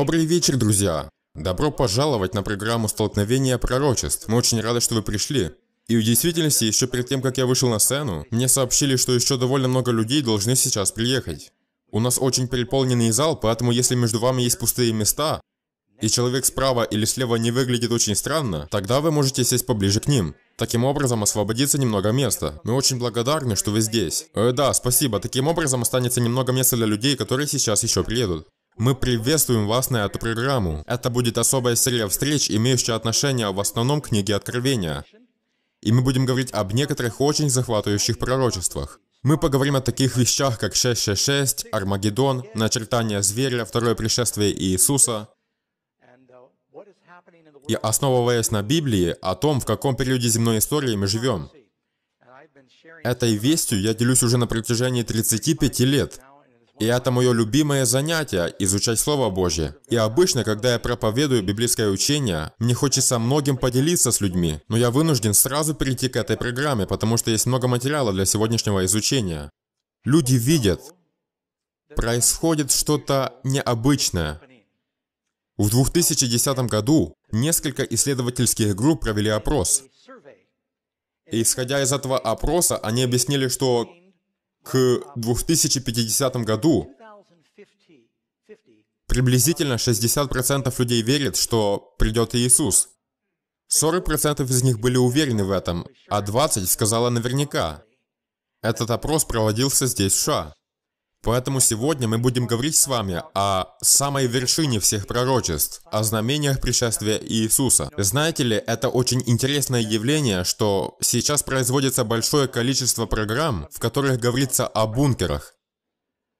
Добрый вечер, друзья! Добро пожаловать на программу «Столкновение пророчеств». Мы очень рады, что вы пришли. И в действительности, еще перед тем, как я вышел на сцену, мне сообщили, что еще довольно много людей должны сейчас приехать. У нас очень переполненный зал, поэтому если между вами есть пустые места, и человек справа или слева не выглядит очень странно, тогда вы можете сесть поближе к ним. Таким образом освободится немного места. Мы очень благодарны, что вы здесь. Э, да, спасибо. Таким образом останется немного места для людей, которые сейчас еще приедут. Мы приветствуем вас на эту программу. Это будет особая серия встреч, имеющая отношение в основном к книге Откровения. И мы будем говорить об некоторых очень захватывающих пророчествах. Мы поговорим о таких вещах, как 666, Армагеддон, начертание зверя, второе пришествие Иисуса. И основываясь на Библии, о том, в каком периоде земной истории мы живем. Этой вестью я делюсь уже на протяжении 35 лет. И это мое любимое занятие – изучать Слово Божье. И обычно, когда я проповедую библейское учение, мне хочется многим поделиться с людьми, но я вынужден сразу перейти к этой программе, потому что есть много материала для сегодняшнего изучения. Люди видят, происходит что-то необычное. В 2010 году несколько исследовательских групп провели опрос. И исходя из этого опроса, они объяснили, что к 2050 году приблизительно 60% людей верит, что придет Иисус. 40% из них были уверены в этом, а 20% сказала наверняка. Этот опрос проводился здесь, в США. Поэтому сегодня мы будем говорить с вами о самой вершине всех пророчеств, о знамениях пришествия Иисуса. Знаете ли, это очень интересное явление, что сейчас производится большое количество программ, в которых говорится о бункерах.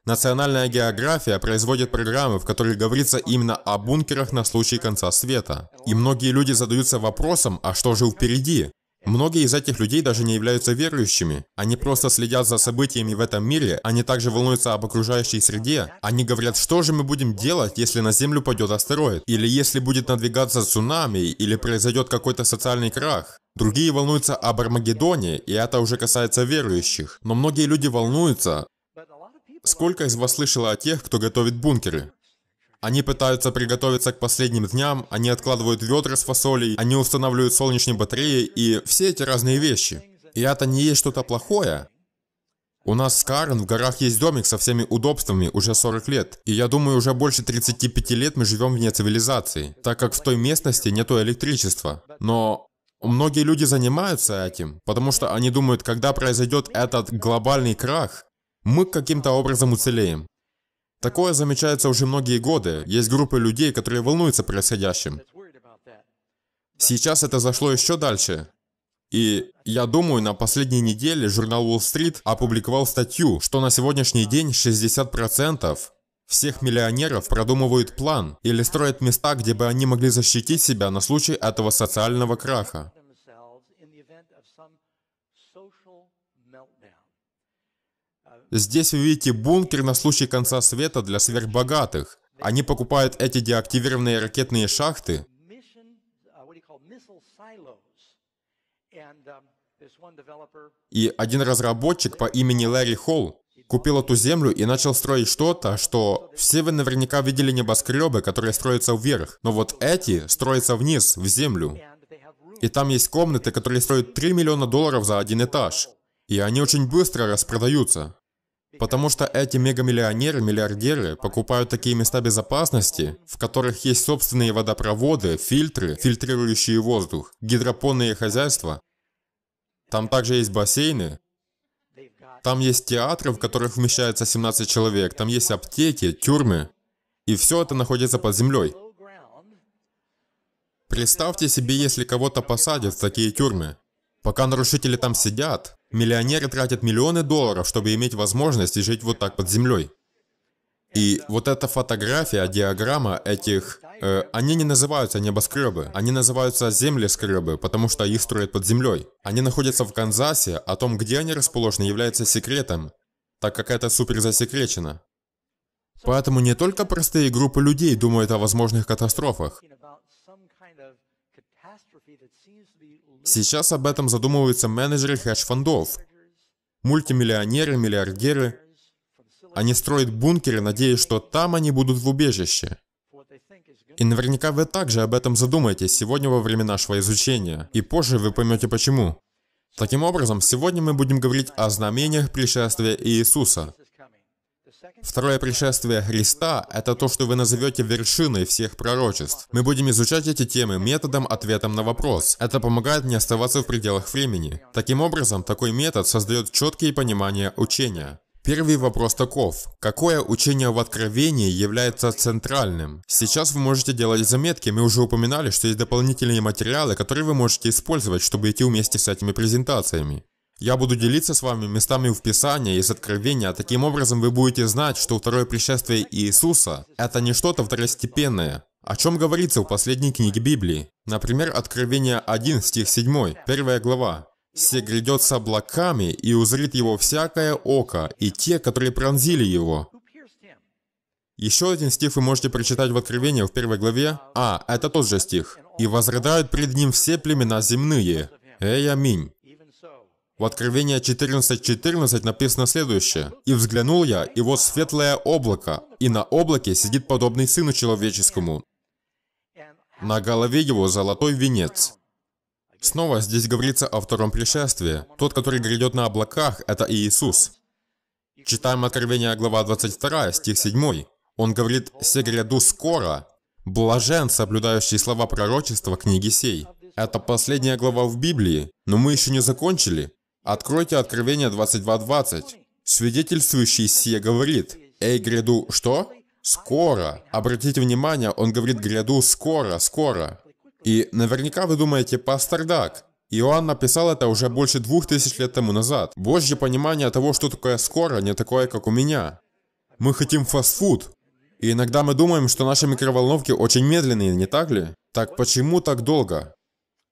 Национальная география производит программы, в которых говорится именно о бункерах на случай конца света. И многие люди задаются вопросом, а что же впереди? Многие из этих людей даже не являются верующими. Они просто следят за событиями в этом мире, они также волнуются об окружающей среде. Они говорят, что же мы будем делать, если на Землю пойдет астероид, или если будет надвигаться цунами, или произойдет какой-то социальный крах. Другие волнуются об Армагеддоне, и это уже касается верующих. Но многие люди волнуются. Сколько из вас слышало о тех, кто готовит бункеры? Они пытаются приготовиться к последним дням, они откладывают ведра с фасолей, они устанавливают солнечные батареи и все эти разные вещи. И это не есть что-то плохое. У нас с Карен в горах есть домик со всеми удобствами уже 40 лет, и я думаю, уже больше 35 лет мы живем вне цивилизации, так как в той местности нету электричества. Но многие люди занимаются этим, потому что они думают, когда произойдет этот глобальный крах, мы каким-то образом уцелеем. Такое замечается уже многие годы. Есть группы людей, которые волнуются происходящим. Сейчас это зашло еще дальше. И я думаю, на последней неделе журнал Wall Street опубликовал статью, что на сегодняшний день 60% всех миллионеров продумывают план или строят места, где бы они могли защитить себя на случай этого социального краха. Здесь вы видите бункер на случай конца света для сверхбогатых. Они покупают эти деактивированные ракетные шахты. И один разработчик по имени Лэри Холл купил эту землю и начал строить что-то, что все вы наверняка видели небоскребы, которые строятся вверх, но вот эти строятся вниз, в землю. И там есть комнаты, которые стоят 3 миллиона долларов за один этаж. И они очень быстро распродаются. Потому что эти мегамиллионеры, миллиардеры покупают такие места безопасности, в которых есть собственные водопроводы, фильтры, фильтрирующие воздух, гидропонные хозяйства. Там также есть бассейны. Там есть театры, в которых вмещается 17 человек. Там есть аптеки, тюрьмы. И все это находится под землей. Представьте себе, если кого-то посадят в такие тюрьмы. Пока нарушители там сидят, Миллионеры тратят миллионы долларов, чтобы иметь возможность жить вот так под землей. И вот эта фотография, диаграмма этих... Э, они не называются небоскребы, они называются землескребы, потому что их строят под землей. Они находятся в Канзасе, о том, где они расположены, является секретом, так как это супер засекречено. Поэтому не только простые группы людей думают о возможных катастрофах, Сейчас об этом задумываются менеджеры хедж-фондов. Мультимиллионеры, миллиардеры. Они строят бункеры, надеясь, что там они будут в убежище. И наверняка вы также об этом задумаетесь сегодня во время нашего изучения. И позже вы поймете почему. Таким образом, сегодня мы будем говорить о знамениях пришествия Иисуса – Второе пришествие Христа — это то, что вы назовете вершиной всех пророчеств. Мы будем изучать эти темы методом ответом на вопрос. Это помогает не оставаться в пределах времени. Таким образом, такой метод создает четкие понимания учения. Первый вопрос таков. Какое учение в Откровении является центральным? Сейчас вы можете делать заметки, мы уже упоминали, что есть дополнительные материалы, которые вы можете использовать, чтобы идти вместе с этими презентациями. Я буду делиться с вами местами в Писании из Откровения, таким образом вы будете знать, что второе пришествие Иисуса – это не что-то второстепенное. О чем говорится в последней книге Библии? Например, Откровение 1, стих 7, первая глава. «Се грядет с облаками, и узрит его всякое око, и те, которые пронзили его». Еще один стих вы можете прочитать в Откровении в первой главе. А, это тот же стих. «И возрыдают пред ним все племена земные». Эй, аминь. В Откровении 14.14 14 написано следующее. «И взглянул я, и вот светлое облако, и на облаке сидит подобный сыну человеческому. На голове его золотой венец». Снова здесь говорится о втором пришествии. Тот, который грядет на облаках, это Иисус. Читаем Откровение, глава 22, стих 7. Он говорит «Се гряду скоро, блажен, соблюдающий слова пророчества книги сей». Это последняя глава в Библии, но мы еще не закончили. Откройте Откровение 22.20. Свидетельствующий сие говорит, «Эй, гряду, что? Скоро!» Обратите внимание, он говорит «гряду скоро, скоро!» И наверняка вы думаете, пастор Дак, Иоанн написал это уже больше двух тысяч лет тому назад. Божье понимание того, что такое скоро, не такое, как у меня. Мы хотим фастфуд. И иногда мы думаем, что наши микроволновки очень медленные, не так ли? Так почему так долго?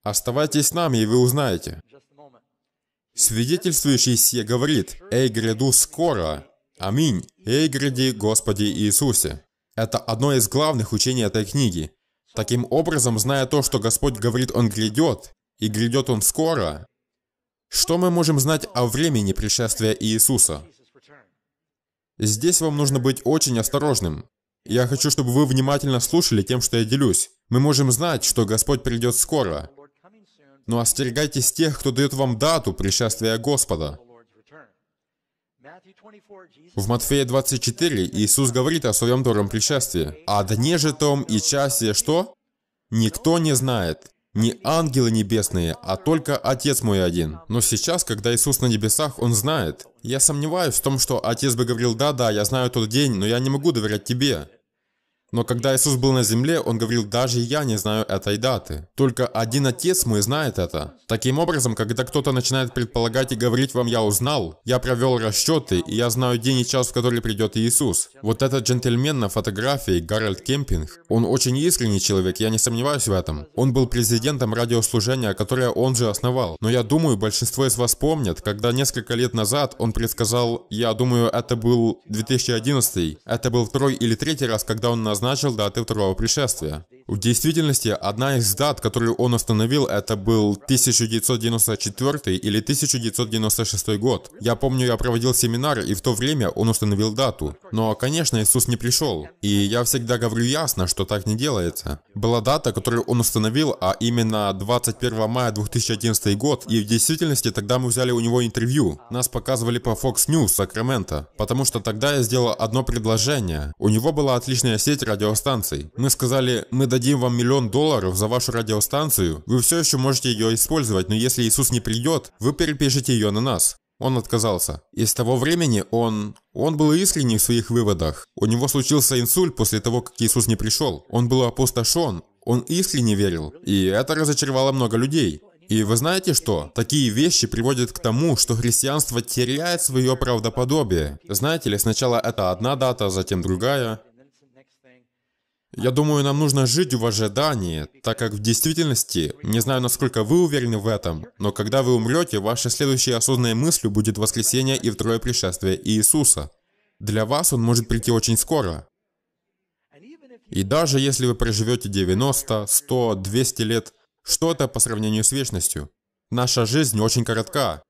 Оставайтесь с нами, и вы узнаете. Свидетельствующий се говорит, «Эй, гряду скоро! Аминь! Эй, гряди, Господи Иисусе!» Это одно из главных учений этой книги. Таким образом, зная то, что Господь говорит, Он грядет, и грядет Он скоро, что мы можем знать о времени пришествия Иисуса? Здесь вам нужно быть очень осторожным. Я хочу, чтобы вы внимательно слушали тем, что я делюсь. Мы можем знать, что Господь придет скоро, но ну, остерегайтесь тех, кто дает вам дату пришествия Господа. В Матфея 24 Иисус говорит о своем добром пришествии. А дне же том и часе что? Никто не знает, ни ангелы небесные, а только Отец мой один. Но сейчас, когда Иисус на небесах, Он знает. Я сомневаюсь в том, что Отец бы говорил, да-да, я знаю тот день, но я не могу доверять тебе. Но когда Иисус был на земле, Он говорил, «Даже я не знаю этой даты. Только один Отец мой знает это». Таким образом, когда кто-то начинает предполагать и говорить вам, «Я узнал», «Я провел расчеты», и «Я знаю день и час, в который придет Иисус». Вот этот джентльмен на фотографии, Гарольд Кемпинг, он очень искренний человек, я не сомневаюсь в этом. Он был президентом радиослужения, которое он же основал. Но я думаю, большинство из вас помнят, когда несколько лет назад он предсказал, я думаю, это был 2011, это был второй или третий раз, когда он нас назначил даты второго пришествия. В действительности, одна из дат, которую он установил, это был 1994 или 1996 год. Я помню, я проводил семинар, и в то время он установил дату. Но, конечно, Иисус не пришел. И я всегда говорю ясно, что так не делается. Была дата, которую он установил, а именно 21 мая 2011 год, и в действительности тогда мы взяли у него интервью. Нас показывали по Fox News Сакраменто, потому что тогда я сделал одно предложение. У него была отличная сеть радиостанций. Мы сказали, мы дадим вам миллион долларов за вашу радиостанцию, вы все еще можете ее использовать, но если Иисус не придет, вы перепишите ее на нас. Он отказался. И с того времени он... Он был искренне в своих выводах. У него случился инсульт после того, как Иисус не пришел. Он был опустошен. Он искренне верил. И это разочаровало много людей. И вы знаете что? Такие вещи приводят к тому, что христианство теряет свое правдоподобие. Знаете ли, сначала это одна дата, затем другая. Я думаю, нам нужно жить в ожидании, так как в действительности, не знаю, насколько вы уверены в этом, но когда вы умрете, вашей следующей осознанной мыслью будет воскресение и второе пришествие Иисуса. Для вас он может прийти очень скоро. И даже если вы проживете 90, 100, 200 лет, что это по сравнению с вечностью? Наша жизнь очень коротка.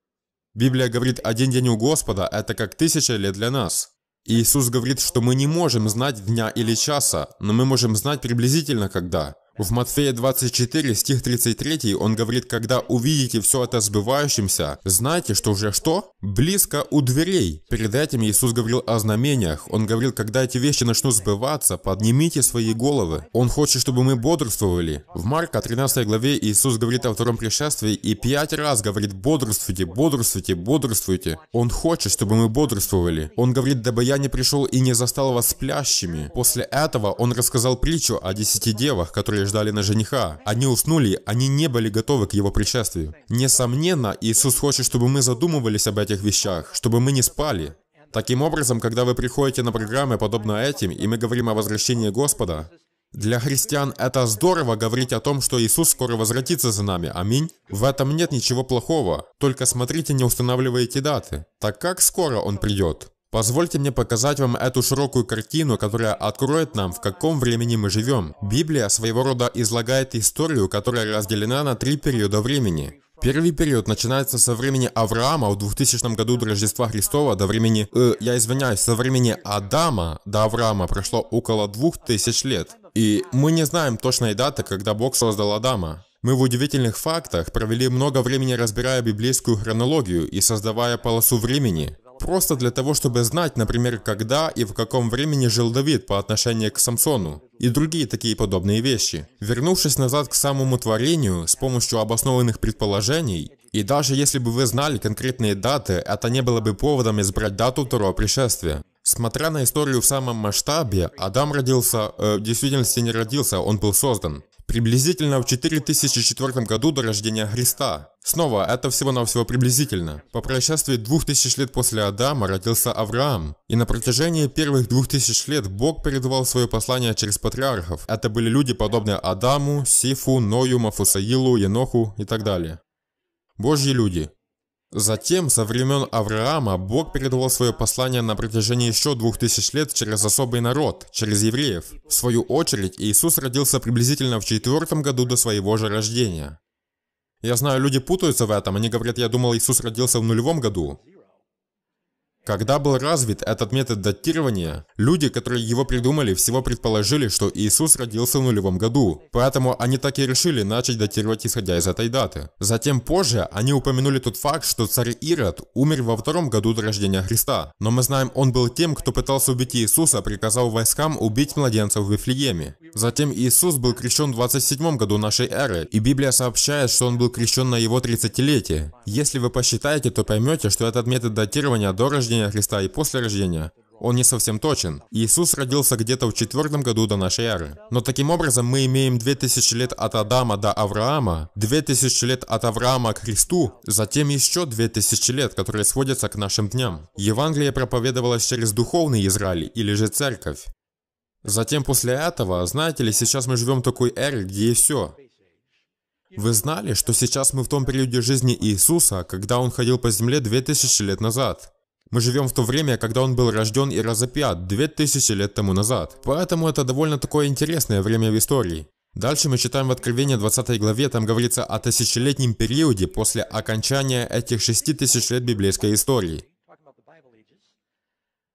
Библия говорит, один день у Господа – это как тысяча лет для нас. Иисус говорит, что мы не можем знать дня или часа, но мы можем знать приблизительно когда. В Матфея 24, стих 33, он говорит, когда увидите все это сбывающимся, знайте, что уже что? Близко у дверей. Перед этим Иисус говорил о знамениях. Он говорил, когда эти вещи начнут сбываться, поднимите свои головы. Он хочет, чтобы мы бодрствовали. В Марка 13 главе Иисус говорит о втором пришествии и пять раз говорит бодрствуйте, бодрствуйте, бодрствуйте. Он хочет, чтобы мы бодрствовали. Он говорит, дабы я не пришел и не застал вас сплящими. После этого он рассказал притчу о десяти девах, которые ждали на жениха. Они уснули, они не были готовы к его пришествию. Несомненно, Иисус хочет, чтобы мы задумывались об этих вещах, чтобы мы не спали. Таким образом, когда вы приходите на программы, подобно этим, и мы говорим о возвращении Господа, для христиан это здорово говорить о том, что Иисус скоро возвратится за нами, аминь. В этом нет ничего плохого, только смотрите, не устанавливайте даты, так как скоро Он придет. Позвольте мне показать вам эту широкую картину, которая откроет нам, в каком времени мы живем. Библия своего рода излагает историю, которая разделена на три периода времени. Первый период начинается со времени Авраама в 2000 году до Рождества Христова, до времени, э, я извиняюсь, со времени Адама до Авраама прошло около 2000 лет. И мы не знаем точной даты, когда Бог создал Адама. Мы в удивительных фактах провели много времени разбирая библейскую хронологию и создавая полосу времени. Просто для того, чтобы знать, например, когда и в каком времени жил Давид по отношению к Самсону и другие такие подобные вещи. Вернувшись назад к самому творению с помощью обоснованных предположений, и даже если бы вы знали конкретные даты, это не было бы поводом избрать дату второго пришествия. Смотря на историю в самом масштабе, Адам родился, э, в действительности не родился, он был создан. Приблизительно в 4004 году до рождения Христа. Снова, это всего-навсего приблизительно. По прошествии 2000 лет после Адама родился Авраам. И на протяжении первых 2000 лет Бог передавал свое послание через патриархов. Это были люди, подобные Адаму, Сифу, Ною, Мафусаилу, Еноху и так далее. Божьи люди. Затем, со времен Авраама, Бог передавал свое послание на протяжении еще двух тысяч лет через особый народ, через евреев. В свою очередь, Иисус родился приблизительно в четвертом году до своего же рождения. Я знаю, люди путаются в этом, они говорят, я думал, Иисус родился в нулевом году. Когда был развит этот метод датирования, люди, которые его придумали, всего предположили, что Иисус родился в нулевом году, поэтому они так и решили начать датировать исходя из этой даты. Затем позже они упомянули тот факт, что царь Ирод умер во втором году до рождения Христа, но мы знаем, он был тем, кто пытался убить Иисуса, приказал войскам убить младенцев в Вифлееме. Затем Иисус был крещен в 27 году нашей эры, и Библия сообщает, что он был крещен на его 30-летие. Если вы посчитаете, то поймете, что этот метод датирования до рождения рождения Христа и после рождения, он не совсем точен. Иисус родился где-то в четвертом году до нашей эры. Но таким образом мы имеем 2000 лет от Адама до Авраама, 2000 лет от Авраама к Христу, затем еще 2000 лет, которые сводятся к нашим дням. Евангелие проповедовалось через духовный Израиль или же церковь. Затем после этого, знаете ли, сейчас мы живем в такой эре, где и все. Вы знали, что сейчас мы в том периоде жизни Иисуса, когда Он ходил по земле 2000 лет назад? Мы живем в то время, когда он был рожден и разопят 2000 лет тому назад. Поэтому это довольно такое интересное время в истории. Дальше мы читаем в Откровении 20 главе, там говорится о тысячелетнем периоде после окончания этих 6000 лет библейской истории.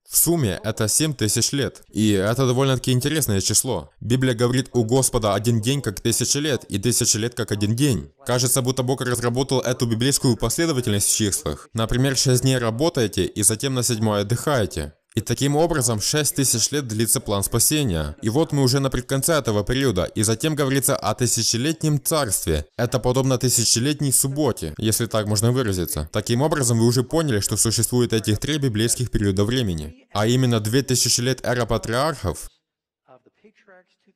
В сумме это 7 тысяч лет. И это довольно-таки интересное число. Библия говорит, у Господа один день как тысяча лет, и тысяча лет как один день. Кажется, будто Бог разработал эту библейскую последовательность в числах. Например, 6 дней работаете, и затем на седьмое отдыхаете. И таким образом 6 тысяч лет длится план спасения. И вот мы уже на предконце этого периода, и затем говорится о тысячелетнем царстве. Это подобно тысячелетней субботе, если так можно выразиться. Таким образом, вы уже поняли, что существует этих три библейских периода времени. А именно 2000 лет эра патриархов,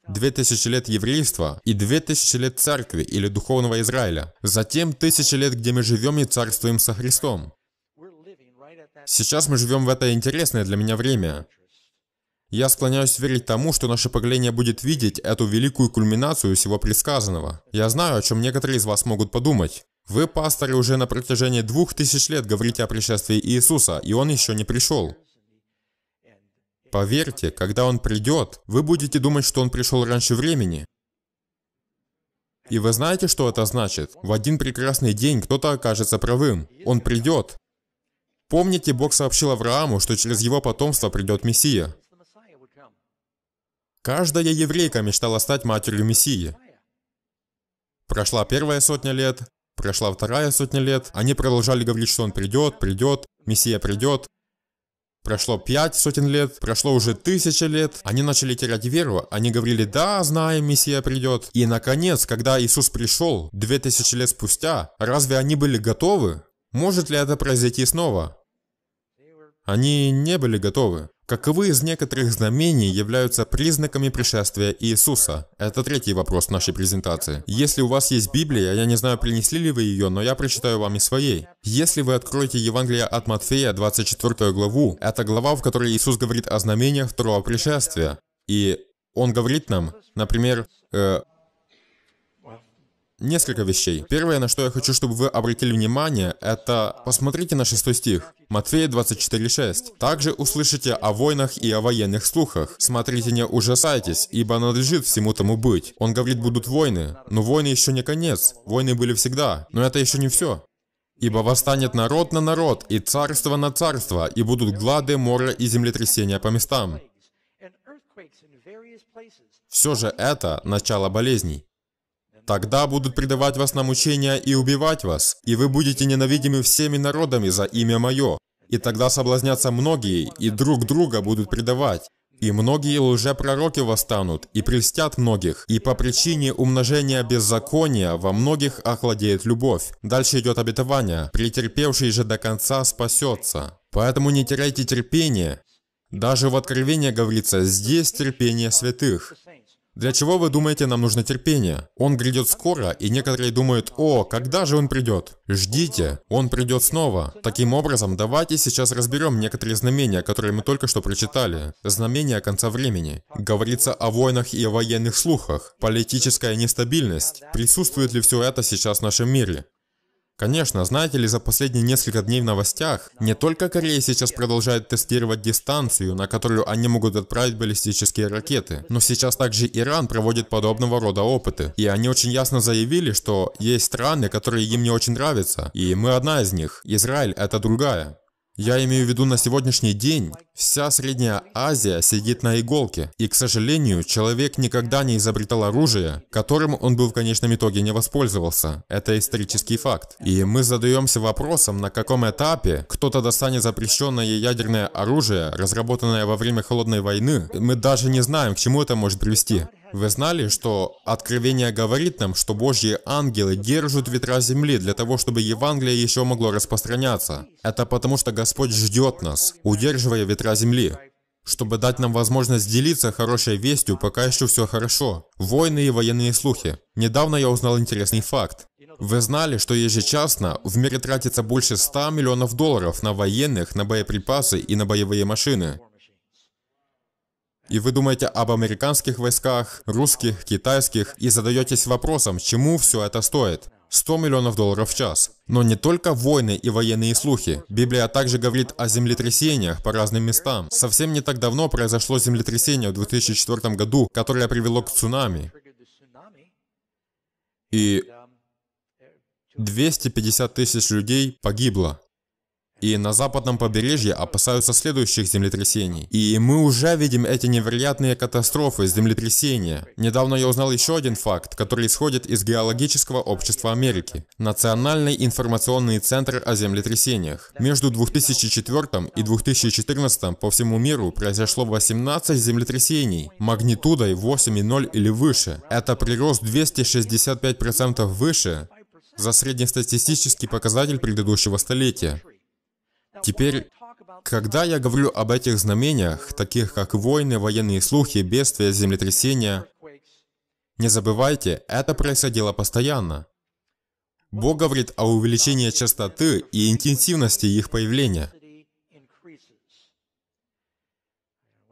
2000 лет еврейства и 2000 лет церкви или духовного Израиля. Затем 1000 лет, где мы живем и царствуем со Христом. Сейчас мы живем в это интересное для меня время. Я склоняюсь верить тому, что наше поколение будет видеть эту великую кульминацию всего предсказанного. Я знаю, о чем некоторые из вас могут подумать. Вы, пасторы, уже на протяжении двух тысяч лет говорите о пришествии Иисуса, и Он еще не пришел. Поверьте, когда Он придет, вы будете думать, что Он пришел раньше времени. И вы знаете, что это значит? В один прекрасный день кто-то окажется правым. Он придет. Помните, Бог сообщил Аврааму, что через его потомство придет Мессия. Каждая еврейка мечтала стать матерью Мессии. Прошла первая сотня лет, прошла вторая сотня лет, они продолжали говорить, что он придет, придет, Мессия придет. Прошло пять сотен лет, прошло уже тысяча лет, они начали терять веру, они говорили, да, знаем, Мессия придет. И наконец, когда Иисус пришел, две тысячи лет спустя, разве они были готовы? Может ли это произойти снова? Они не были готовы. Каковы из некоторых знамений являются признаками пришествия Иисуса? Это третий вопрос нашей презентации. Если у вас есть Библия, я не знаю, принесли ли вы ее, но я прочитаю вам из своей. Если вы откроете Евангелие от Матфея, 24 главу, это глава, в которой Иисус говорит о знамениях второго пришествия. И он говорит нам, например, э, несколько вещей. Первое, на что я хочу, чтобы вы обратили внимание, это посмотрите на 6 стих. Матфея 24.6. Также услышите о войнах и о военных слухах. Смотрите, не ужасайтесь, ибо надлежит всему тому быть. Он говорит, будут войны. Но войны еще не конец. Войны были всегда. Но это еще не все. Ибо восстанет народ на народ, и царство на царство, и будут глады, моря и землетрясения по местам. Все же это начало болезней. Тогда будут предавать вас на мучения и убивать вас, и вы будете ненавидимы всеми народами за имя Мое. И тогда соблазнятся многие, и друг друга будут предавать. И многие лжепророки восстанут, и прельстят многих, и по причине умножения беззакония во многих охладеет любовь. Дальше идет обетование, претерпевший же до конца спасется. Поэтому не теряйте терпения. Даже в Откровении говорится, здесь терпение святых. Для чего вы думаете, нам нужно терпение? Он грядет скоро, и некоторые думают, о, когда же он придет? Ждите, он придет снова. Таким образом, давайте сейчас разберем некоторые знамения, которые мы только что прочитали. Знамения конца времени. Говорится о войнах и о военных слухах. Политическая нестабильность. Присутствует ли все это сейчас в нашем мире? Конечно, знаете ли, за последние несколько дней в новостях, не только Корея сейчас продолжает тестировать дистанцию, на которую они могут отправить баллистические ракеты, но сейчас также Иран проводит подобного рода опыты. И они очень ясно заявили, что есть страны, которые им не очень нравятся, и мы одна из них, Израиль это другая. Я имею в виду на сегодняшний день, вся Средняя Азия сидит на иголке, и, к сожалению, человек никогда не изобретал оружие, которым он бы в конечном итоге не воспользовался. Это исторический факт. И мы задаемся вопросом, на каком этапе кто-то достанет запрещенное ядерное оружие, разработанное во время Холодной войны. Мы даже не знаем, к чему это может привести. Вы знали, что Откровение говорит нам, что Божьи ангелы держат ветра земли для того, чтобы Евангелие еще могло распространяться? Это потому, что Господь ждет нас, удерживая ветра земли чтобы дать нам возможность делиться хорошей вестью, пока еще все хорошо. Войны и военные слухи. Недавно я узнал интересный факт. Вы знали, что ежечасно в мире тратится больше 100 миллионов долларов на военных, на боеприпасы и на боевые машины? И вы думаете об американских войсках, русских, китайских, и задаетесь вопросом, чему все это стоит. 100 миллионов долларов в час. Но не только войны и военные слухи. Библия также говорит о землетрясениях по разным местам. Совсем не так давно произошло землетрясение в 2004 году, которое привело к цунами. И 250 тысяч людей погибло и на западном побережье опасаются следующих землетрясений. И мы уже видим эти невероятные катастрофы, землетрясения. Недавно я узнал еще один факт, который исходит из Геологического общества Америки. Национальный информационный центр о землетрясениях. Между 2004 и 2014 по всему миру произошло 18 землетрясений магнитудой 8,0 или выше. Это прирост 265% выше за среднестатистический показатель предыдущего столетия. Теперь, когда я говорю об этих знамениях, таких как войны, военные слухи, бедствия, землетрясения, не забывайте, это происходило постоянно. Бог говорит о увеличении частоты и интенсивности их появления.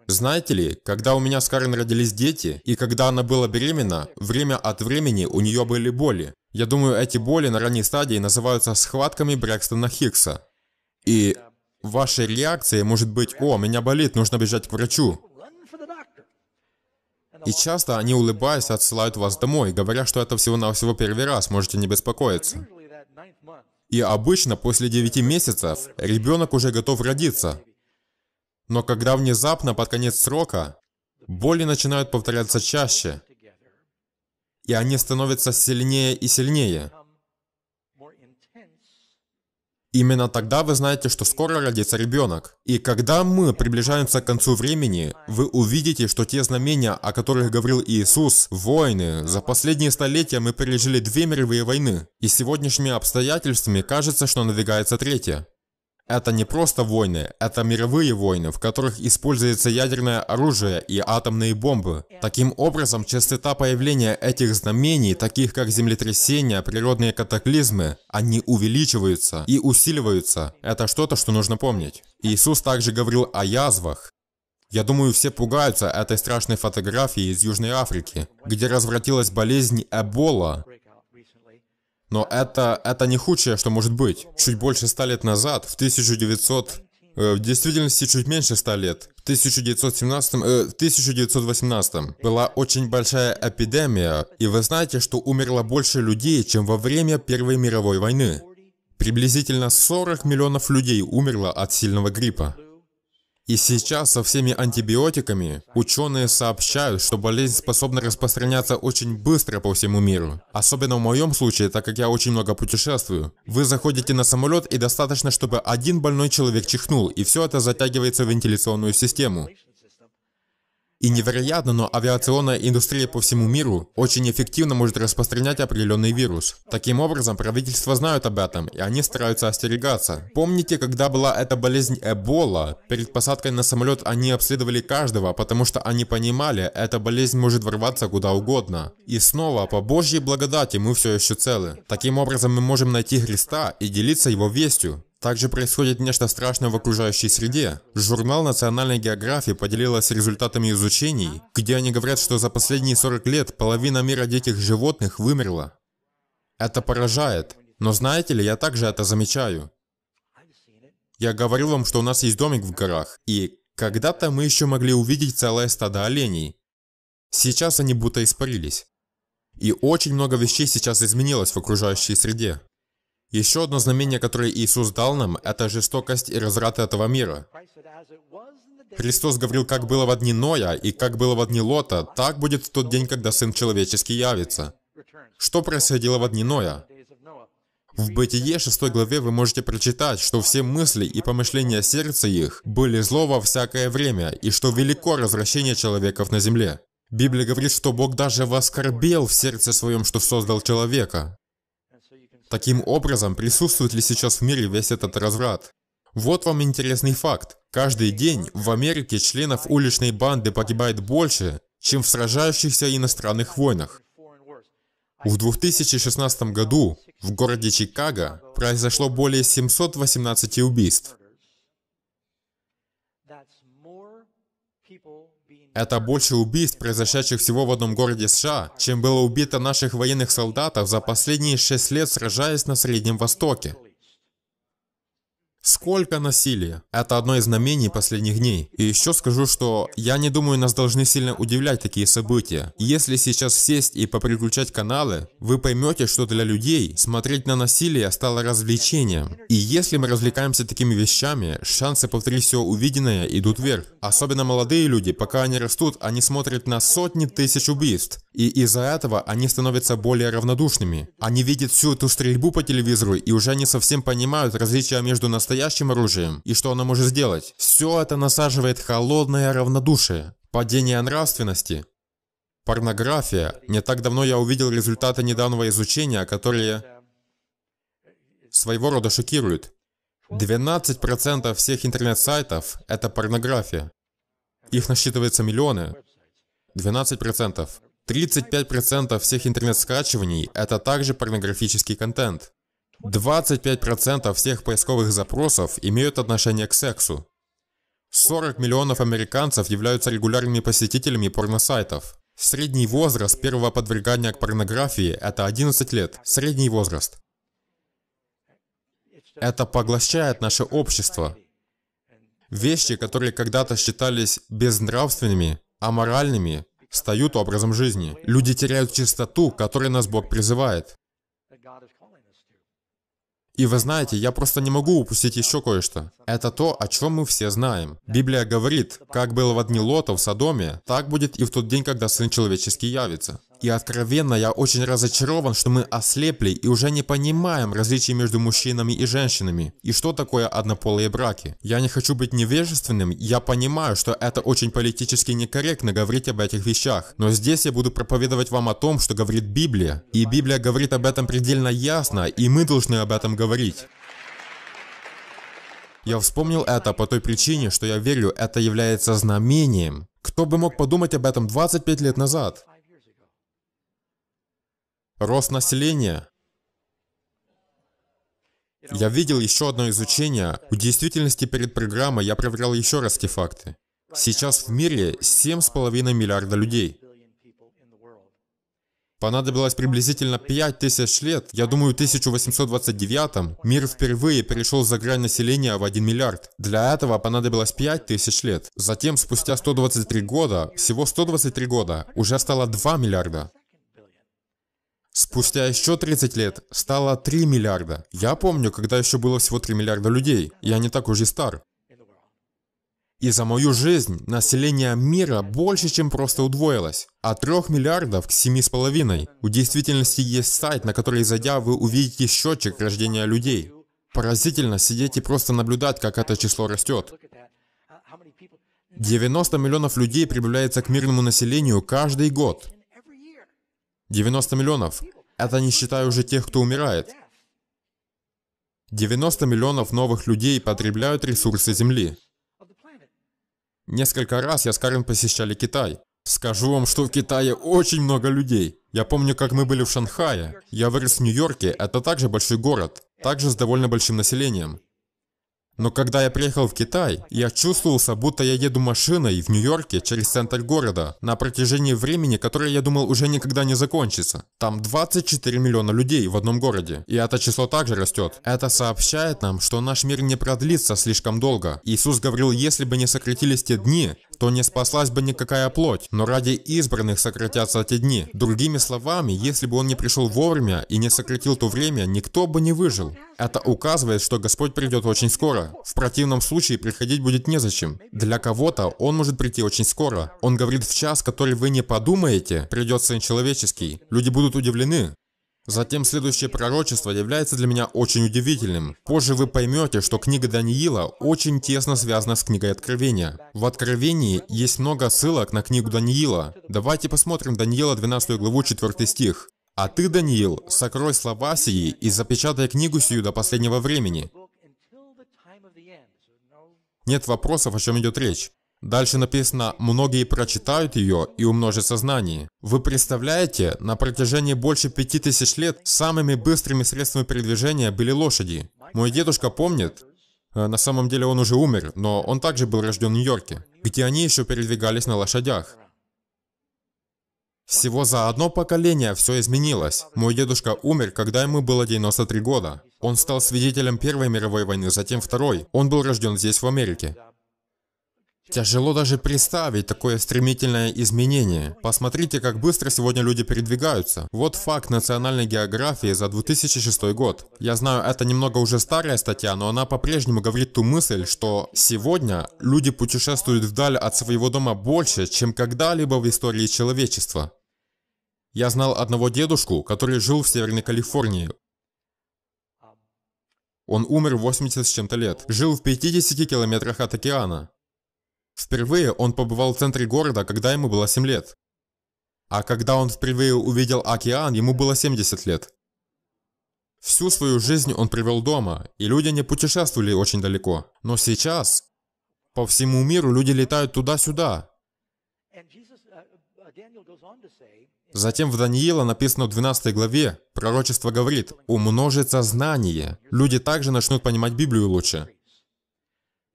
Знаете ли, когда у меня с Карен родились дети, и когда она была беременна, время от времени у нее были боли. Я думаю, эти боли на ранней стадии называются схватками Брэкстона Хиггса. И вашей реакцией может быть «О, меня болит, нужно бежать к врачу». И часто они, улыбаясь, отсылают вас домой, говоря, что это всего-навсего первый раз, можете не беспокоиться. И обычно после 9 месяцев ребенок уже готов родиться. Но когда внезапно под конец срока боли начинают повторяться чаще, и они становятся сильнее и сильнее, Именно тогда вы знаете, что скоро родится ребенок. И когда мы приближаемся к концу времени, вы увидите, что те знамения, о которых говорил Иисус, войны, за последние столетия мы пережили две мировые войны, и сегодняшними обстоятельствами кажется, что надвигается третья. Это не просто войны, это мировые войны, в которых используется ядерное оружие и атомные бомбы. Таким образом, частота появления этих знамений, таких как землетрясения, природные катаклизмы, они увеличиваются и усиливаются. Это что-то, что нужно помнить. Иисус также говорил о язвах. Я думаю, все пугаются этой страшной фотографии из Южной Африки, где развратилась болезнь Эбола, но это, это не худшее, что может быть. Чуть больше ста лет назад, в 1900... Э, в действительности чуть меньше ста лет. В 1917, э, в 1918 была очень большая эпидемия, и вы знаете, что умерло больше людей, чем во время Первой мировой войны. Приблизительно 40 миллионов людей умерло от сильного гриппа. И сейчас со всеми антибиотиками ученые сообщают, что болезнь способна распространяться очень быстро по всему миру. Особенно в моем случае, так как я очень много путешествую. Вы заходите на самолет и достаточно, чтобы один больной человек чихнул, и все это затягивается в вентиляционную систему. И невероятно, но авиационная индустрия по всему миру очень эффективно может распространять определенный вирус. Таким образом, правительства знают об этом, и они стараются остерегаться. Помните, когда была эта болезнь Эбола? Перед посадкой на самолет они обследовали каждого, потому что они понимали, эта болезнь может ворваться куда угодно. И снова, по Божьей благодати мы все еще целы. Таким образом, мы можем найти Христа и делиться Его вестью. Также происходит нечто страшное в окружающей среде. Журнал национальной географии поделился результатами изучений, где они говорят, что за последние 40 лет половина мира диких животных вымерла. Это поражает. Но знаете ли, я также это замечаю. Я говорил вам, что у нас есть домик в горах, и когда-то мы еще могли увидеть целое стадо оленей. Сейчас они будто испарились. И очень много вещей сейчас изменилось в окружающей среде. Еще одно знамение, которое Иисус дал нам, это жестокость и разрат этого мира. Христос говорил, как было в дни Ноя и как было в дни Лота, так будет в тот день, когда Сын Человеческий явится. Что происходило в дни Ноя? В Бытие 6 главе вы можете прочитать, что все мысли и помышления сердца их были зло во всякое время, и что велико развращение человеков на земле. Библия говорит, что Бог даже воскорбел в сердце своем, что создал человека. Таким образом, присутствует ли сейчас в мире весь этот разврат? Вот вам интересный факт. Каждый день в Америке членов уличной банды погибает больше, чем в сражающихся иностранных войнах. В 2016 году в городе Чикаго произошло более 718 убийств. Это больше убийств, произошедших всего в одном городе США, чем было убито наших военных солдатов за последние шесть лет, сражаясь на Среднем Востоке. Сколько насилия. Это одно из знамений последних дней. И еще скажу, что я не думаю, нас должны сильно удивлять такие события. Если сейчас сесть и поприключать каналы, вы поймете, что для людей смотреть на насилие стало развлечением. И если мы развлекаемся такими вещами, шансы повторить все увиденное идут вверх. Особенно молодые люди, пока они растут, они смотрят на сотни тысяч убийств. И из-за этого они становятся более равнодушными. Они видят всю эту стрельбу по телевизору и уже не совсем понимают различия между настоящим настоящим оружием и что оно может сделать. Все это насаживает холодное равнодушие, падение нравственности, Порнография. Не так давно я увидел результаты недавнего изучения, которые своего рода шокируют. 12% всех интернет-сайтов — это порнография. Их насчитывается миллионы. 12%. 35% всех интернет-скачиваний — это также порнографический контент. 25% всех поисковых запросов имеют отношение к сексу. 40 миллионов американцев являются регулярными посетителями порносайтов. Средний возраст первого подвергания к порнографии – это 11 лет. Средний возраст. Это поглощает наше общество. Вещи, которые когда-то считались безнравственными, аморальными, стают образом жизни. Люди теряют чистоту, которой нас Бог призывает. И вы знаете, я просто не могу упустить еще кое-что. Это то, о чем мы все знаем. Библия говорит, как было в дни Лота в Содоме, так будет и в тот день, когда Сын Человеческий явится и откровенно я очень разочарован, что мы ослепли и уже не понимаем различий между мужчинами и женщинами, и что такое однополые браки. Я не хочу быть невежественным, я понимаю, что это очень политически некорректно говорить об этих вещах, но здесь я буду проповедовать вам о том, что говорит Библия, и Библия говорит об этом предельно ясно, и мы должны об этом говорить. Я вспомнил это по той причине, что я верю, это является знамением. Кто бы мог подумать об этом 25 лет назад? Рост населения. Я видел еще одно изучение. В действительности перед программой я проверял еще раз те факты. Сейчас в мире 7,5 миллиарда людей. Понадобилось приблизительно 5000 лет. Я думаю, в 1829 мир впервые перешел за грань населения в 1 миллиард. Для этого понадобилось 5000 лет. Затем, спустя 123 года, всего 123 года, уже стало 2 миллиарда. Спустя еще 30 лет стало 3 миллиарда. Я помню, когда еще было всего 3 миллиарда людей. Я не так уж и стар. И за мою жизнь население мира больше, чем просто удвоилось. От 3 миллиардов к 7,5. У действительности есть сайт, на который зайдя вы увидите счетчик рождения людей. Поразительно сидеть и просто наблюдать, как это число растет. 90 миллионов людей прибавляется к мирному населению каждый год. 90 миллионов. Это не считая уже тех, кто умирает. 90 миллионов новых людей потребляют ресурсы Земли. Несколько раз я с Карен посещали Китай. Скажу вам, что в Китае очень много людей. Я помню, как мы были в Шанхае. Я вырос в Нью-Йорке, это также большой город, также с довольно большим населением. Но когда я приехал в Китай, я чувствовался, будто я еду машиной в Нью-Йорке через центр города на протяжении времени, которое я думал уже никогда не закончится. Там 24 миллиона людей в одном городе, и это число также растет. Это сообщает нам, что наш мир не продлится слишком долго. Иисус говорил, если бы не сократились те дни, то не спаслась бы никакая плоть, но ради избранных сократятся эти дни. Другими словами, если бы он не пришел вовремя и не сократил то время, никто бы не выжил. Это указывает, что Господь придет очень скоро. В противном случае приходить будет незачем. Для кого-то он может прийти очень скоро. Он говорит, в час, который вы не подумаете, придет Сын Человеческий. Люди будут удивлены. Затем следующее пророчество является для меня очень удивительным. Позже вы поймете, что книга Даниила очень тесно связана с книгой Откровения. В Откровении есть много ссылок на книгу Даниила. Давайте посмотрим Даниила 12 главу 4 стих. «А ты, Даниил, сокрой слова сии и запечатай книгу сию до последнего времени». Нет вопросов, о чем идет речь. Дальше написано «многие прочитают ее и умножат сознание. Вы представляете, на протяжении больше пяти тысяч лет самыми быстрыми средствами передвижения были лошади. Мой дедушка помнит, э, на самом деле он уже умер, но он также был рожден в Нью-Йорке, где они еще передвигались на лошадях. Всего за одно поколение все изменилось. Мой дедушка умер, когда ему было 93 года. Он стал свидетелем Первой мировой войны, затем Второй. Он был рожден здесь, в Америке. Тяжело даже представить такое стремительное изменение. Посмотрите, как быстро сегодня люди передвигаются. Вот факт национальной географии за 2006 год. Я знаю, это немного уже старая статья, но она по-прежнему говорит ту мысль, что сегодня люди путешествуют вдаль от своего дома больше, чем когда-либо в истории человечества. Я знал одного дедушку, который жил в Северной Калифорнии. Он умер 80 с чем-то лет. Жил в 50 километрах от океана. Впервые он побывал в центре города, когда ему было 7 лет. А когда он впервые увидел океан, ему было 70 лет. Всю свою жизнь он привел дома, и люди не путешествовали очень далеко. Но сейчас по всему миру люди летают туда-сюда. Затем в Даниила написано в 12 главе, пророчество говорит, умножится знание. Люди также начнут понимать Библию лучше.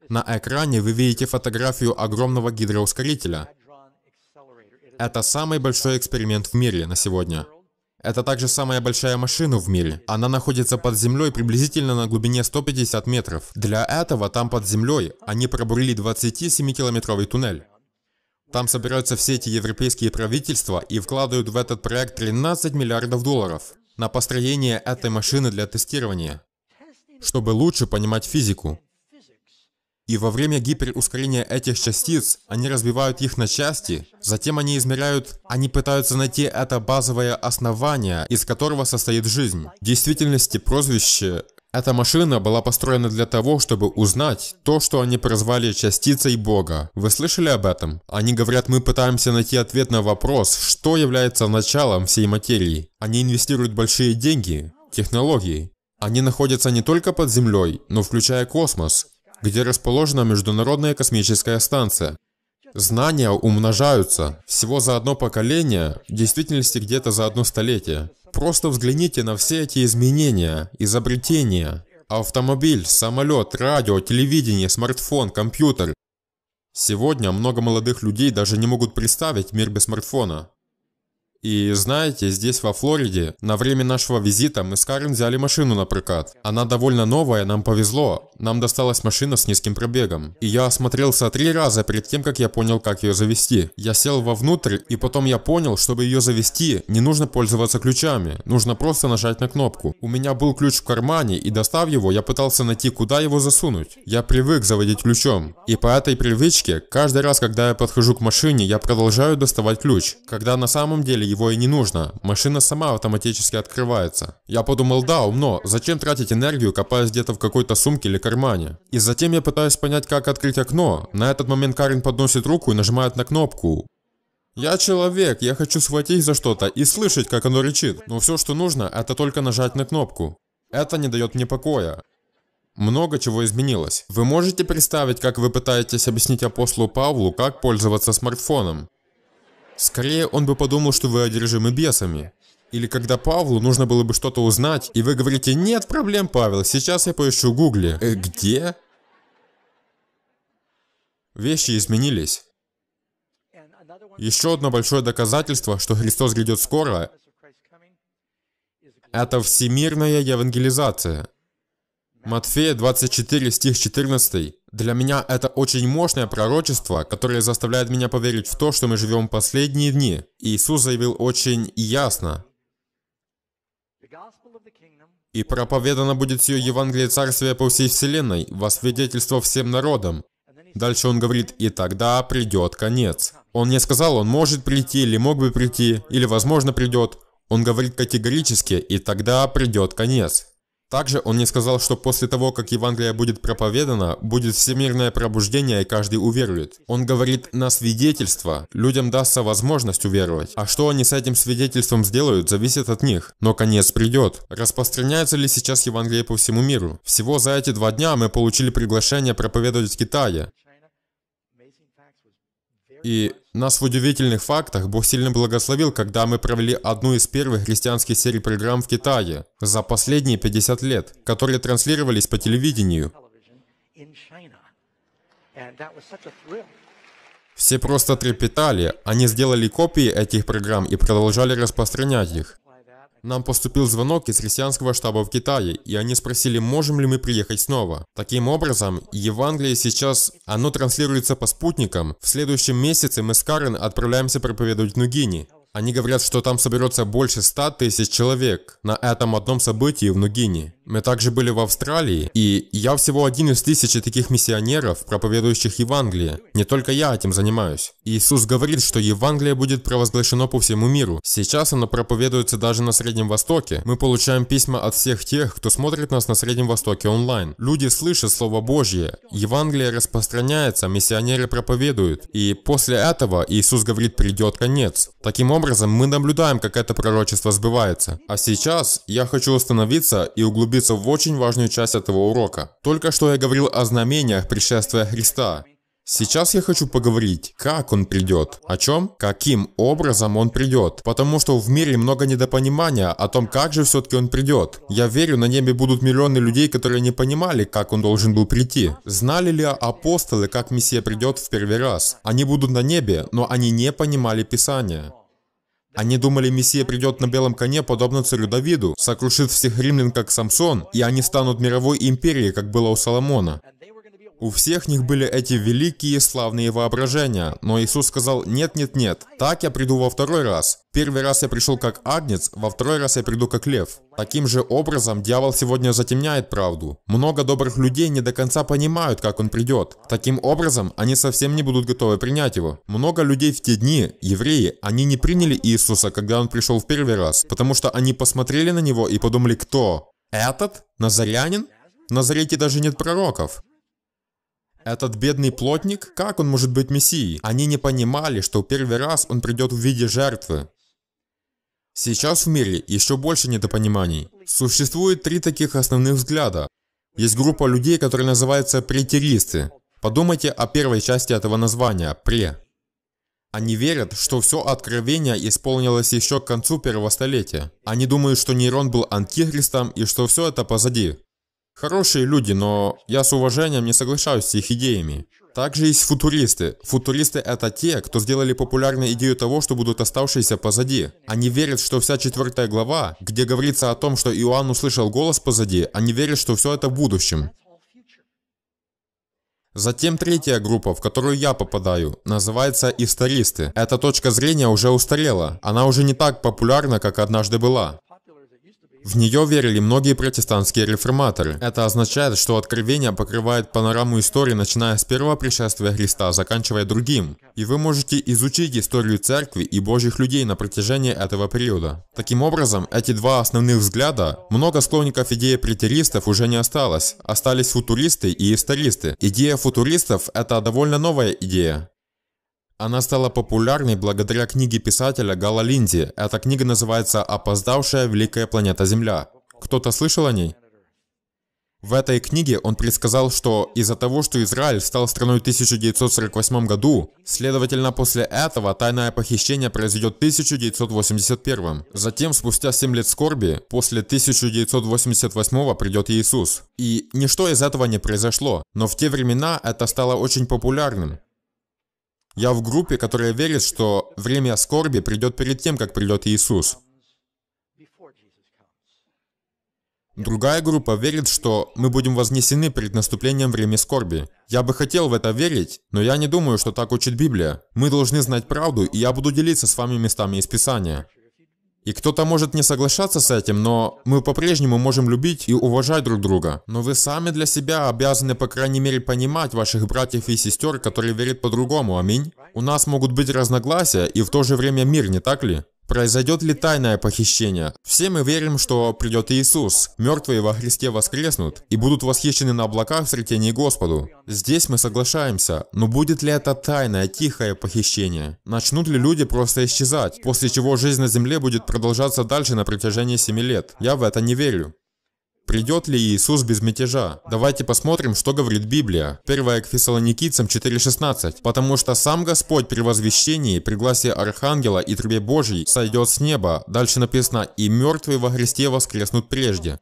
На экране вы видите фотографию огромного гидроускорителя. Это самый большой эксперимент в мире на сегодня. Это также самая большая машина в мире. Она находится под землей приблизительно на глубине 150 метров. Для этого там под землей они пробурили 27-километровый туннель. Там собираются все эти европейские правительства и вкладывают в этот проект 13 миллиардов долларов на построение этой машины для тестирования, чтобы лучше понимать физику. И во время гиперускорения этих частиц они разбивают их на части, затем они измеряют, они пытаются найти это базовое основание, из которого состоит жизнь. В действительности прозвище эта машина была построена для того, чтобы узнать то, что они прозвали частицей Бога. Вы слышали об этом? Они говорят, мы пытаемся найти ответ на вопрос, что является началом всей материи. Они инвестируют большие деньги, технологии. Они находятся не только под землей, но включая космос где расположена Международная космическая станция. Знания умножаются. Всего за одно поколение, в действительности где-то за одно столетие. Просто взгляните на все эти изменения, изобретения. Автомобиль, самолет, радио, телевидение, смартфон, компьютер. Сегодня много молодых людей даже не могут представить мир без смартфона. И знаете, здесь во Флориде, на время нашего визита мы с Карен взяли машину на прокат. Она довольно новая, нам повезло. Нам досталась машина с низким пробегом. И я осмотрелся три раза перед тем, как я понял, как ее завести. Я сел вовнутрь, и потом я понял, чтобы ее завести, не нужно пользоваться ключами. Нужно просто нажать на кнопку. У меня был ключ в кармане, и достав его, я пытался найти, куда его засунуть. Я привык заводить ключом. И по этой привычке, каждый раз, когда я подхожу к машине, я продолжаю доставать ключ. Когда на самом деле его и не нужно. Машина сама автоматически открывается. Я подумал, да, умно, зачем тратить энергию, копаясь где-то в какой-то сумке или кармане? И затем я пытаюсь понять, как открыть окно. На этот момент Карен подносит руку и нажимает на кнопку. Я человек, я хочу схватить за что-то и слышать, как оно речит. Но все, что нужно, это только нажать на кнопку. Это не дает мне покоя. Много чего изменилось. Вы можете представить, как вы пытаетесь объяснить апостолу Павлу, как пользоваться смартфоном? Скорее, он бы подумал, что вы одержимы бесами. Или когда Павлу нужно было бы что-то узнать, и вы говорите «Нет проблем, Павел, сейчас я поищу в гугле». Э, где? Вещи изменились. Еще одно большое доказательство, что Христос грядет скоро, это всемирная евангелизация. Матфея 24, стих 14. Для меня это очень мощное пророчество, которое заставляет меня поверить в то, что мы живем последние дни. Иисус заявил очень ясно. «И проповедано будет все Евангелие Царствия по всей вселенной, во свидетельство всем народам». Дальше он говорит, «И тогда придет конец». Он не сказал, он может прийти, или мог бы прийти, или возможно придет. Он говорит категорически, «И тогда придет конец». Также он не сказал, что после того, как Евангелие будет проповедано, будет всемирное пробуждение и каждый уверует. Он говорит на свидетельство. Людям дастся возможность уверовать. А что они с этим свидетельством сделают, зависит от них. Но конец придет. Распространяется ли сейчас Евангелие по всему миру? Всего за эти два дня мы получили приглашение проповедовать в Китае. И нас в удивительных фактах Бог сильно благословил, когда мы провели одну из первых христианских серий программ в Китае за последние 50 лет, которые транслировались по телевидению. Все просто трепетали, они сделали копии этих программ и продолжали распространять их. Нам поступил звонок из христианского штаба в Китае, и они спросили, можем ли мы приехать снова. Таким образом, Евангелие сейчас, оно транслируется по спутникам. В следующем месяце мы с Карен отправляемся проповедовать в Нугини. Они говорят, что там соберется больше 100 тысяч человек на этом одном событии в Нугине. Мы также были в Австралии, и я всего один из тысячи таких миссионеров, проповедующих Евангелие. Не только я этим занимаюсь. Иисус говорит, что Евангелие будет провозглашено по всему миру. Сейчас оно проповедуется даже на Среднем Востоке. Мы получаем письма от всех тех, кто смотрит нас на Среднем Востоке онлайн. Люди слышат Слово Божье. Евангелие распространяется, миссионеры проповедуют. И после этого Иисус говорит, придет конец. Таким образом, образом мы наблюдаем, как это пророчество сбывается. А сейчас я хочу остановиться и углубиться в очень важную часть этого урока. Только что я говорил о знамениях пришествия Христа. Сейчас я хочу поговорить, как он придет, о чем, каким образом он придет, потому что в мире много недопонимания о том, как же все-таки он придет. Я верю, на небе будут миллионы людей, которые не понимали, как он должен был прийти. Знали ли апостолы, как Мессия придет в первый раз? Они будут на небе, но они не понимали Писания. Они думали, Мессия придет на белом коне, подобно царю Давиду, сокрушит всех римлян, как Самсон, и они станут мировой империей, как было у Соломона. У всех них были эти великие славные воображения, но Иисус сказал «нет-нет-нет, так я приду во второй раз». Первый раз я пришел как агнец, во второй раз я приду как лев. Таким же образом, дьявол сегодня затемняет правду. Много добрых людей не до конца понимают, как он придет. Таким образом, они совсем не будут готовы принять его. Много людей в те дни, евреи, они не приняли Иисуса, когда он пришел в первый раз, потому что они посмотрели на него и подумали «кто?» «Этот? Назарянин?» В Назарете даже нет пророков. Этот бедный плотник, как он может быть мессией? Они не понимали, что первый раз он придет в виде жертвы. Сейчас в мире еще больше недопониманий. Существует три таких основных взгляда. Есть группа людей, которые называются претеристы. Подумайте о первой части этого названия – «пре». Они верят, что все откровение исполнилось еще к концу первого столетия. Они думают, что Нейрон был антихристом и что все это позади. Хорошие люди, но я с уважением не соглашаюсь с их идеями. Также есть футуристы. Футуристы это те, кто сделали популярной идею того, что будут оставшиеся позади. Они верят, что вся четвертая глава, где говорится о том, что Иоанн услышал голос позади, они верят, что все это в будущем. Затем третья группа, в которую я попадаю, называется истористы. Эта точка зрения уже устарела, она уже не так популярна, как однажды была. В нее верили многие протестантские реформаторы. Это означает, что откровение покрывает панораму истории, начиная с первого пришествия Христа, заканчивая другим. И вы можете изучить историю церкви и божьих людей на протяжении этого периода. Таким образом, эти два основных взгляда, много склонников идеи претеристов уже не осталось. Остались футуристы и истористы. Идея футуристов – это довольно новая идея. Она стала популярной благодаря книге писателя Гала Линди. Эта книга называется «Опоздавшая великая планета Земля». Кто-то слышал о ней? В этой книге он предсказал, что из-за того, что Израиль стал страной в 1948 году, следовательно, после этого тайное похищение произойдет в 1981. Затем, спустя 7 лет скорби, после 1988 придет Иисус. И ничто из этого не произошло, но в те времена это стало очень популярным. Я в группе, которая верит, что время скорби придет перед тем, как придет Иисус. Другая группа верит, что мы будем вознесены перед наступлением времени скорби. Я бы хотел в это верить, но я не думаю, что так учит Библия. Мы должны знать правду, и я буду делиться с вами местами из Писания. И кто-то может не соглашаться с этим, но мы по-прежнему можем любить и уважать друг друга. Но вы сами для себя обязаны, по крайней мере, понимать ваших братьев и сестер, которые верят по-другому, аминь. У нас могут быть разногласия и в то же время мир, не так ли? Произойдет ли тайное похищение? Все мы верим, что придет Иисус, мертвые во Христе воскреснут и будут восхищены на облаках в сретении Господу. Здесь мы соглашаемся, но будет ли это тайное, тихое похищение? Начнут ли люди просто исчезать, после чего жизнь на земле будет продолжаться дальше на протяжении семи лет? Я в это не верю. Придет ли Иисус без мятежа? Давайте посмотрим, что говорит Библия. 1 к Фессалоникийцам 4.16. «Потому что сам Господь при возвещении, при гласе Архангела и трубе Божьей сойдет с неба». Дальше написано «И мертвые во Христе воскреснут прежде».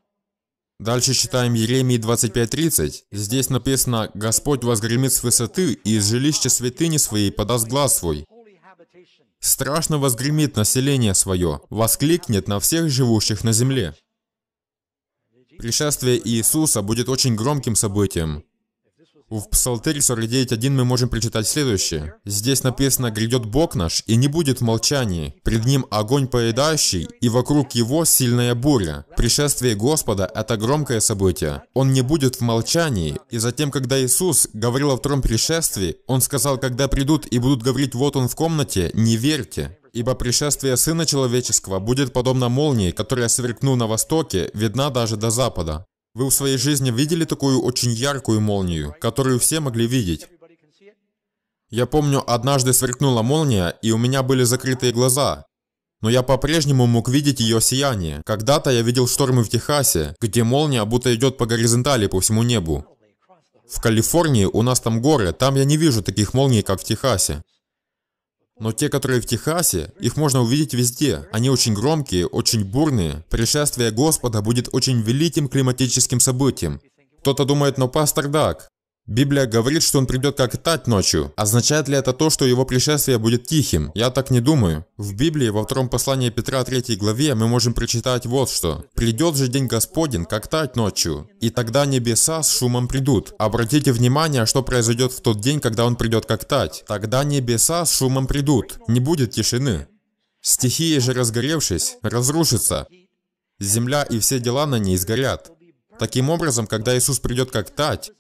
Дальше читаем Еремии 25.30. Здесь написано «Господь возгремит с высоты, и из жилища святыни своей подаст глаз свой». Страшно возгремит население свое, воскликнет на всех живущих на земле. Пришествие Иисуса будет очень громким событием. В Псалтырь 49.1 мы можем прочитать следующее. Здесь написано «Грядет Бог наш, и не будет молчания. Пред Ним огонь поедающий, и вокруг Его сильная буря. Пришествие Господа – это громкое событие. Он не будет в молчании». И затем, когда Иисус говорил о втором пришествии, Он сказал «Когда придут и будут говорить, вот Он в комнате, не верьте». Ибо пришествие Сына Человеческого будет подобно молнии, которая, сверкнув на востоке, видна даже до запада. Вы в своей жизни видели такую очень яркую молнию, которую все могли видеть? Я помню, однажды сверкнула молния, и у меня были закрытые глаза, но я по-прежнему мог видеть ее сияние. Когда-то я видел штормы в Техасе, где молния будто идет по горизонтали по всему небу. В Калифорнии у нас там горы, там я не вижу таких молний, как в Техасе. Но те, которые в Техасе, их можно увидеть везде. Они очень громкие, очень бурные. Пришествие Господа будет очень великим климатическим событием. Кто-то думает, но пастор Дак, Библия говорит, что он придет как тать ночью. Означает ли это то, что его пришествие будет тихим? Я так не думаю. В Библии во втором послании Петра 3 главе мы можем прочитать вот что. «Придет же день Господень, как тать ночью, и тогда небеса с шумом придут». Обратите внимание, что произойдет в тот день, когда он придет как тать. «Тогда небеса с шумом придут, не будет тишины». Стихии же, разгоревшись, разрушатся. Земля и все дела на ней сгорят. Таким образом, когда Иисус придет как тать,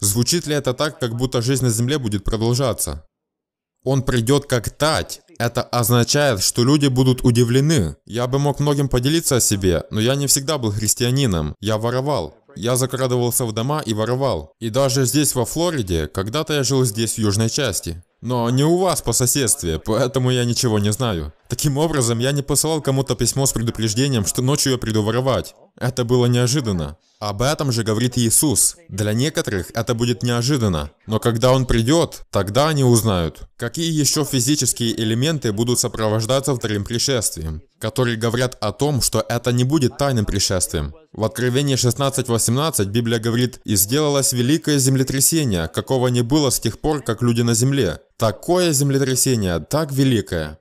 Звучит ли это так, как будто жизнь на Земле будет продолжаться? Он придет как тать. Это означает, что люди будут удивлены. Я бы мог многим поделиться о себе, но я не всегда был христианином. Я воровал. Я закрадывался в дома и воровал. И даже здесь, во Флориде, когда-то я жил здесь, в южной части. Но не у вас по соседству, поэтому я ничего не знаю. Таким образом, я не посылал кому-то письмо с предупреждением, что ночью я приду воровать. Это было неожиданно. Об этом же говорит Иисус. Для некоторых это будет неожиданно. Но когда Он придет, тогда они узнают, какие еще физические элементы будут сопровождаться вторым пришествием, которые говорят о том, что это не будет тайным пришествием. В Откровении 16.18 Библия говорит «И сделалось великое землетрясение, какого не было с тех пор, как люди на земле, Такое землетрясение, так великое.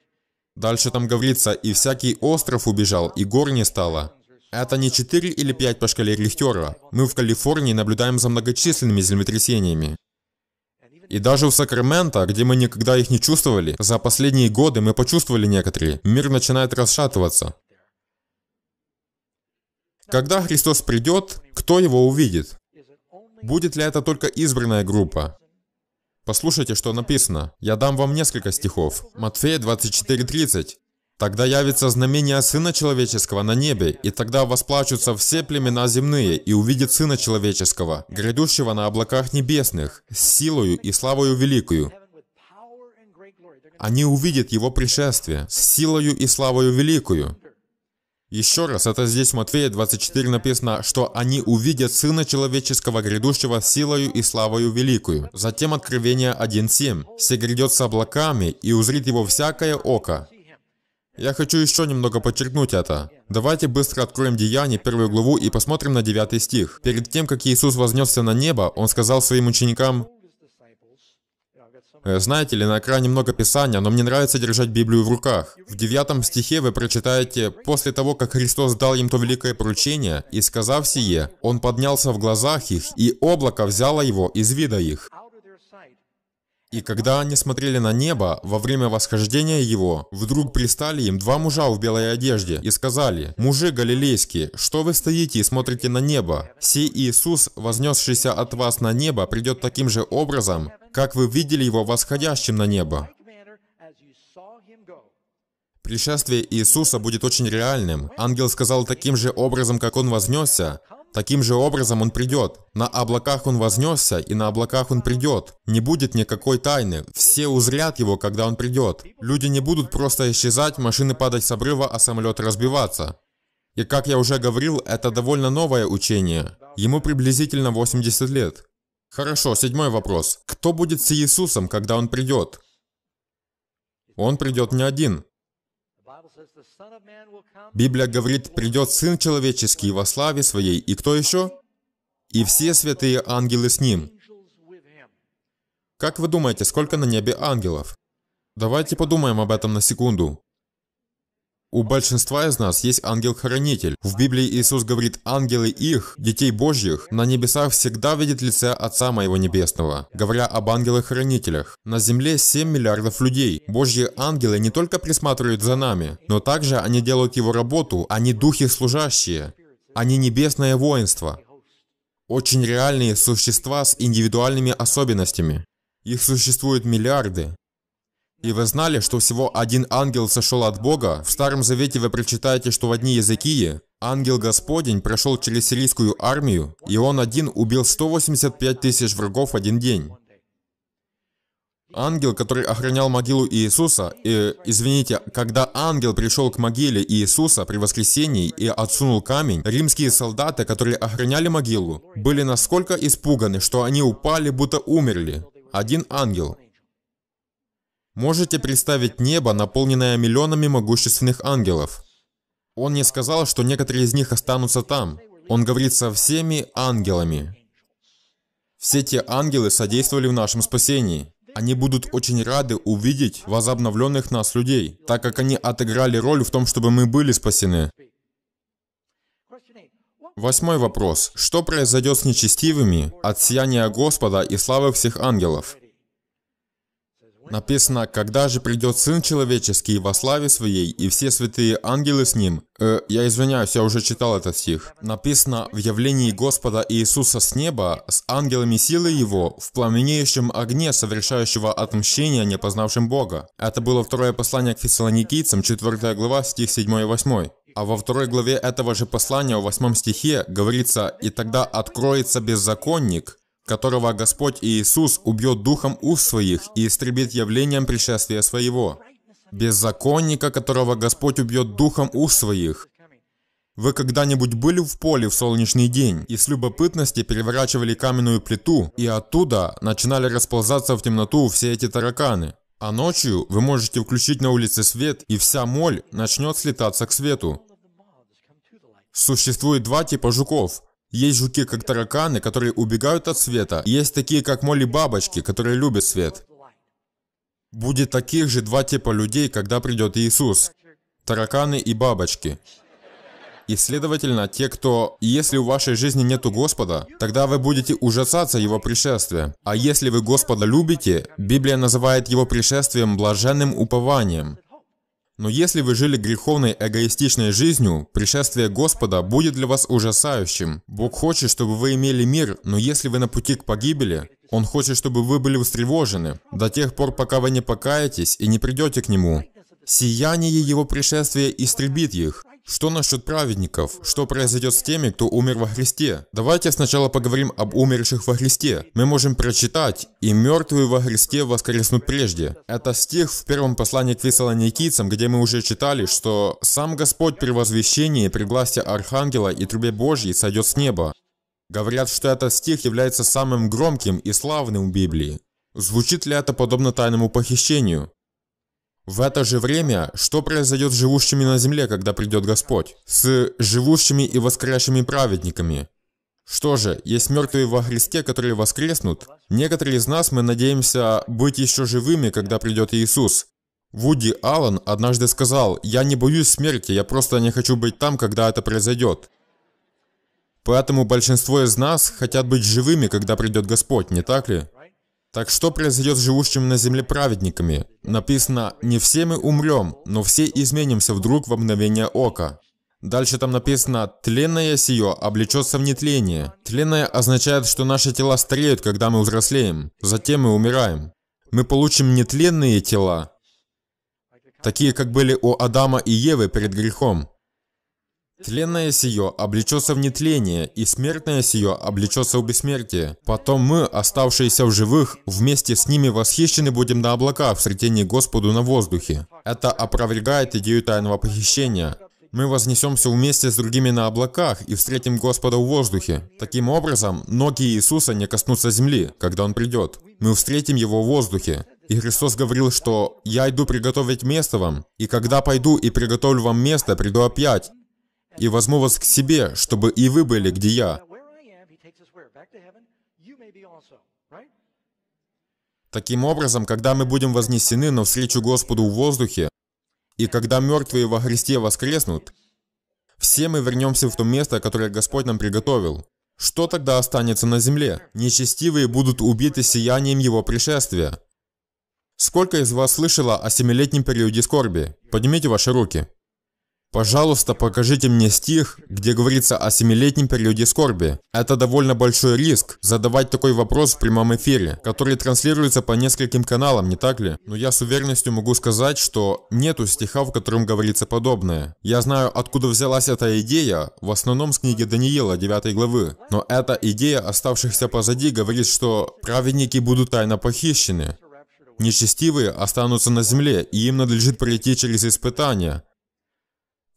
Дальше там говорится, и всякий остров убежал, и гор не стало. Это не 4 или 5 по шкале Рихтера. Мы в Калифорнии наблюдаем за многочисленными землетрясениями. И даже в Сакраменто, где мы никогда их не чувствовали, за последние годы мы почувствовали некоторые. Мир начинает расшатываться. Когда Христос придет, кто его увидит? Будет ли это только избранная группа? Послушайте, что написано. Я дам вам несколько стихов. Матфея 24:30. Тогда явится знамение Сына Человеческого на небе, и тогда восплачутся все племена земные, и увидят Сына Человеческого, грядущего на облаках небесных, с силою и славою великую. Они увидят Его пришествие с силою и славою великую. Еще раз, это здесь в Матфея 24 написано, что они увидят Сына Человеческого, грядущего силою и славою великую. Затем Откровение 1.7. «Все грядет с облаками, и узрит его всякое око». Я хочу еще немного подчеркнуть это. Давайте быстро откроем Деяние, первую главу, и посмотрим на 9 стих. Перед тем, как Иисус вознесся на небо, Он сказал своим ученикам, Э, знаете ли, на экране много писания, но мне нравится держать Библию в руках. В девятом стихе вы прочитаете «После того, как Христос дал им то великое поручение, и сказав сие, Он поднялся в глазах их, и облако взяло его из вида их». И когда они смотрели на небо, во время восхождения его, вдруг пристали им два мужа в белой одежде и сказали, «Мужи галилейские, что вы стоите и смотрите на небо? Сей Иисус, вознесшийся от вас на небо, придет таким же образом, как вы видели его восходящим на небо». Пришествие Иисуса будет очень реальным. Ангел сказал таким же образом, как он вознесся, Таким же образом он придет. На облаках он вознесся, и на облаках он придет. Не будет никакой тайны. Все узрят его, когда он придет. Люди не будут просто исчезать, машины падать с обрыва, а самолет разбиваться. И как я уже говорил, это довольно новое учение. Ему приблизительно 80 лет. Хорошо, седьмой вопрос. Кто будет с Иисусом, когда он придет? Он придет не один. Библия говорит, придет Сын Человеческий во славе Своей, и кто еще? И все святые ангелы с Ним. Как вы думаете, сколько на небе ангелов? Давайте подумаем об этом на секунду. У большинства из нас есть ангел-хранитель. В Библии Иисус говорит «ангелы их, детей Божьих, на небесах всегда видит лице Отца Моего Небесного», говоря об ангелах-хранителях. На земле 7 миллиардов людей. Божьи ангелы не только присматривают за нами, но также они делают его работу, они духи служащие, они небесное воинство. Очень реальные существа с индивидуальными особенностями. Их существует миллиарды. И вы знали, что всего один ангел сошел от Бога? В Старом Завете вы прочитаете, что в одни языки ангел Господень прошел через сирийскую армию, и он один убил 185 тысяч врагов один день. Ангел, который охранял могилу Иисуса, э, извините, когда ангел пришел к могиле Иисуса при воскресении и отсунул камень, римские солдаты, которые охраняли могилу, были настолько испуганы, что они упали, будто умерли. Один ангел. Можете представить небо, наполненное миллионами могущественных ангелов. Он не сказал, что некоторые из них останутся там. Он говорит со всеми ангелами. Все те ангелы содействовали в нашем спасении. Они будут очень рады увидеть возобновленных нас людей, так как они отыграли роль в том, чтобы мы были спасены. Восьмой вопрос. Что произойдет с нечестивыми от сияния Господа и славы всех ангелов? Написано, когда же придет Сын Человеческий во славе Своей, и все святые ангелы с Ним. Э, я извиняюсь, я уже читал этот стих. Написано, в явлении Господа Иисуса с неба, с ангелами силы Его, в пламенеющем огне, совершающего отмщение, не познавшим Бога. Это было второе послание к фессалоникийцам, 4 глава, стих 7 и 8. А во второй главе этого же послания, в восьмом стихе, говорится «И тогда откроется беззаконник, которого Господь Иисус убьет духом уст своих и истребит явлением пришествия своего. Беззаконника, которого Господь убьет духом уст своих. Вы когда-нибудь были в поле в солнечный день и с любопытности переворачивали каменную плиту, и оттуда начинали расползаться в темноту все эти тараканы. А ночью вы можете включить на улице свет, и вся моль начнет слетаться к свету. Существует два типа жуков. Есть жуки, как тараканы, которые убегают от света. есть такие, как моли-бабочки, которые любят свет. Будет таких же два типа людей, когда придет Иисус. Тараканы и бабочки. И, следовательно, те, кто... Если у вашей жизни нету Господа, тогда вы будете ужасаться Его пришествия. А если вы Господа любите, Библия называет Его пришествием блаженным упованием. Но если вы жили греховной эгоистичной жизнью, пришествие Господа будет для вас ужасающим. Бог хочет, чтобы вы имели мир, но если вы на пути к погибели, Он хочет, чтобы вы были встревожены, до тех пор, пока вы не покаетесь и не придете к Нему. Сияние Его пришествия истребит их. Что насчет праведников? Что произойдет с теми, кто умер во Христе? Давайте сначала поговорим об умерших во Христе. Мы можем прочитать «И мертвые во Христе воскреснут прежде». Это стих в первом послании к Фессалоникийцам, где мы уже читали, что «Сам Господь при возвещении, при гласе Архангела и трубе Божьей сойдет с неба». Говорят, что этот стих является самым громким и славным в Библии. Звучит ли это подобно тайному похищению? В это же время, что произойдет с живущими на земле, когда придет Господь? С живущими и воскресшими праведниками? Что же, есть мертвые во Христе, которые воскреснут. Некоторые из нас, мы надеемся быть еще живыми, когда придет Иисус. Вуди Аллен однажды сказал, «Я не боюсь смерти, я просто не хочу быть там, когда это произойдет». Поэтому большинство из нас хотят быть живыми, когда придет Господь, не так ли? Так что произойдет с живущими на земле праведниками? Написано, не все мы умрем, но все изменимся вдруг во мгновение ока. Дальше там написано «тленное сие облечется в нетление». Тленное означает, что наши тела стареют, когда мы взрослеем, затем мы умираем. Мы получим нетленные тела, такие, как были у Адама и Евы перед грехом. Тленное сие облечется в нетление, и смертное сие облечется в бессмертие. Потом мы, оставшиеся в живых, вместе с ними восхищены будем на облаках в сретении Господу на воздухе. Это опровергает идею тайного похищения. Мы вознесемся вместе с другими на облаках и встретим Господа в воздухе. Таким образом, ноги Иисуса не коснутся земли, когда Он придет. Мы встретим Его в воздухе. И Христос говорил, что «Я иду приготовить место вам, и когда пойду и приготовлю вам место, приду опять, и возьму вас к себе, чтобы и вы были, где я. Таким образом, когда мы будем вознесены навстречу Господу в воздухе, и когда мертвые во Христе воскреснут, все мы вернемся в то место, которое Господь нам приготовил. Что тогда останется на земле? Нечестивые будут убиты сиянием Его пришествия. Сколько из вас слышало о семилетнем периоде скорби? Поднимите ваши руки. Пожалуйста, покажите мне стих, где говорится о семилетнем периоде скорби. Это довольно большой риск, задавать такой вопрос в прямом эфире, который транслируется по нескольким каналам, не так ли? Но я с уверенностью могу сказать, что нету стиха, в котором говорится подобное. Я знаю, откуда взялась эта идея, в основном с книги Даниила, 9 главы. Но эта идея оставшихся позади говорит, что праведники будут тайно похищены. Нечестивые останутся на земле, и им надлежит пройти через испытания.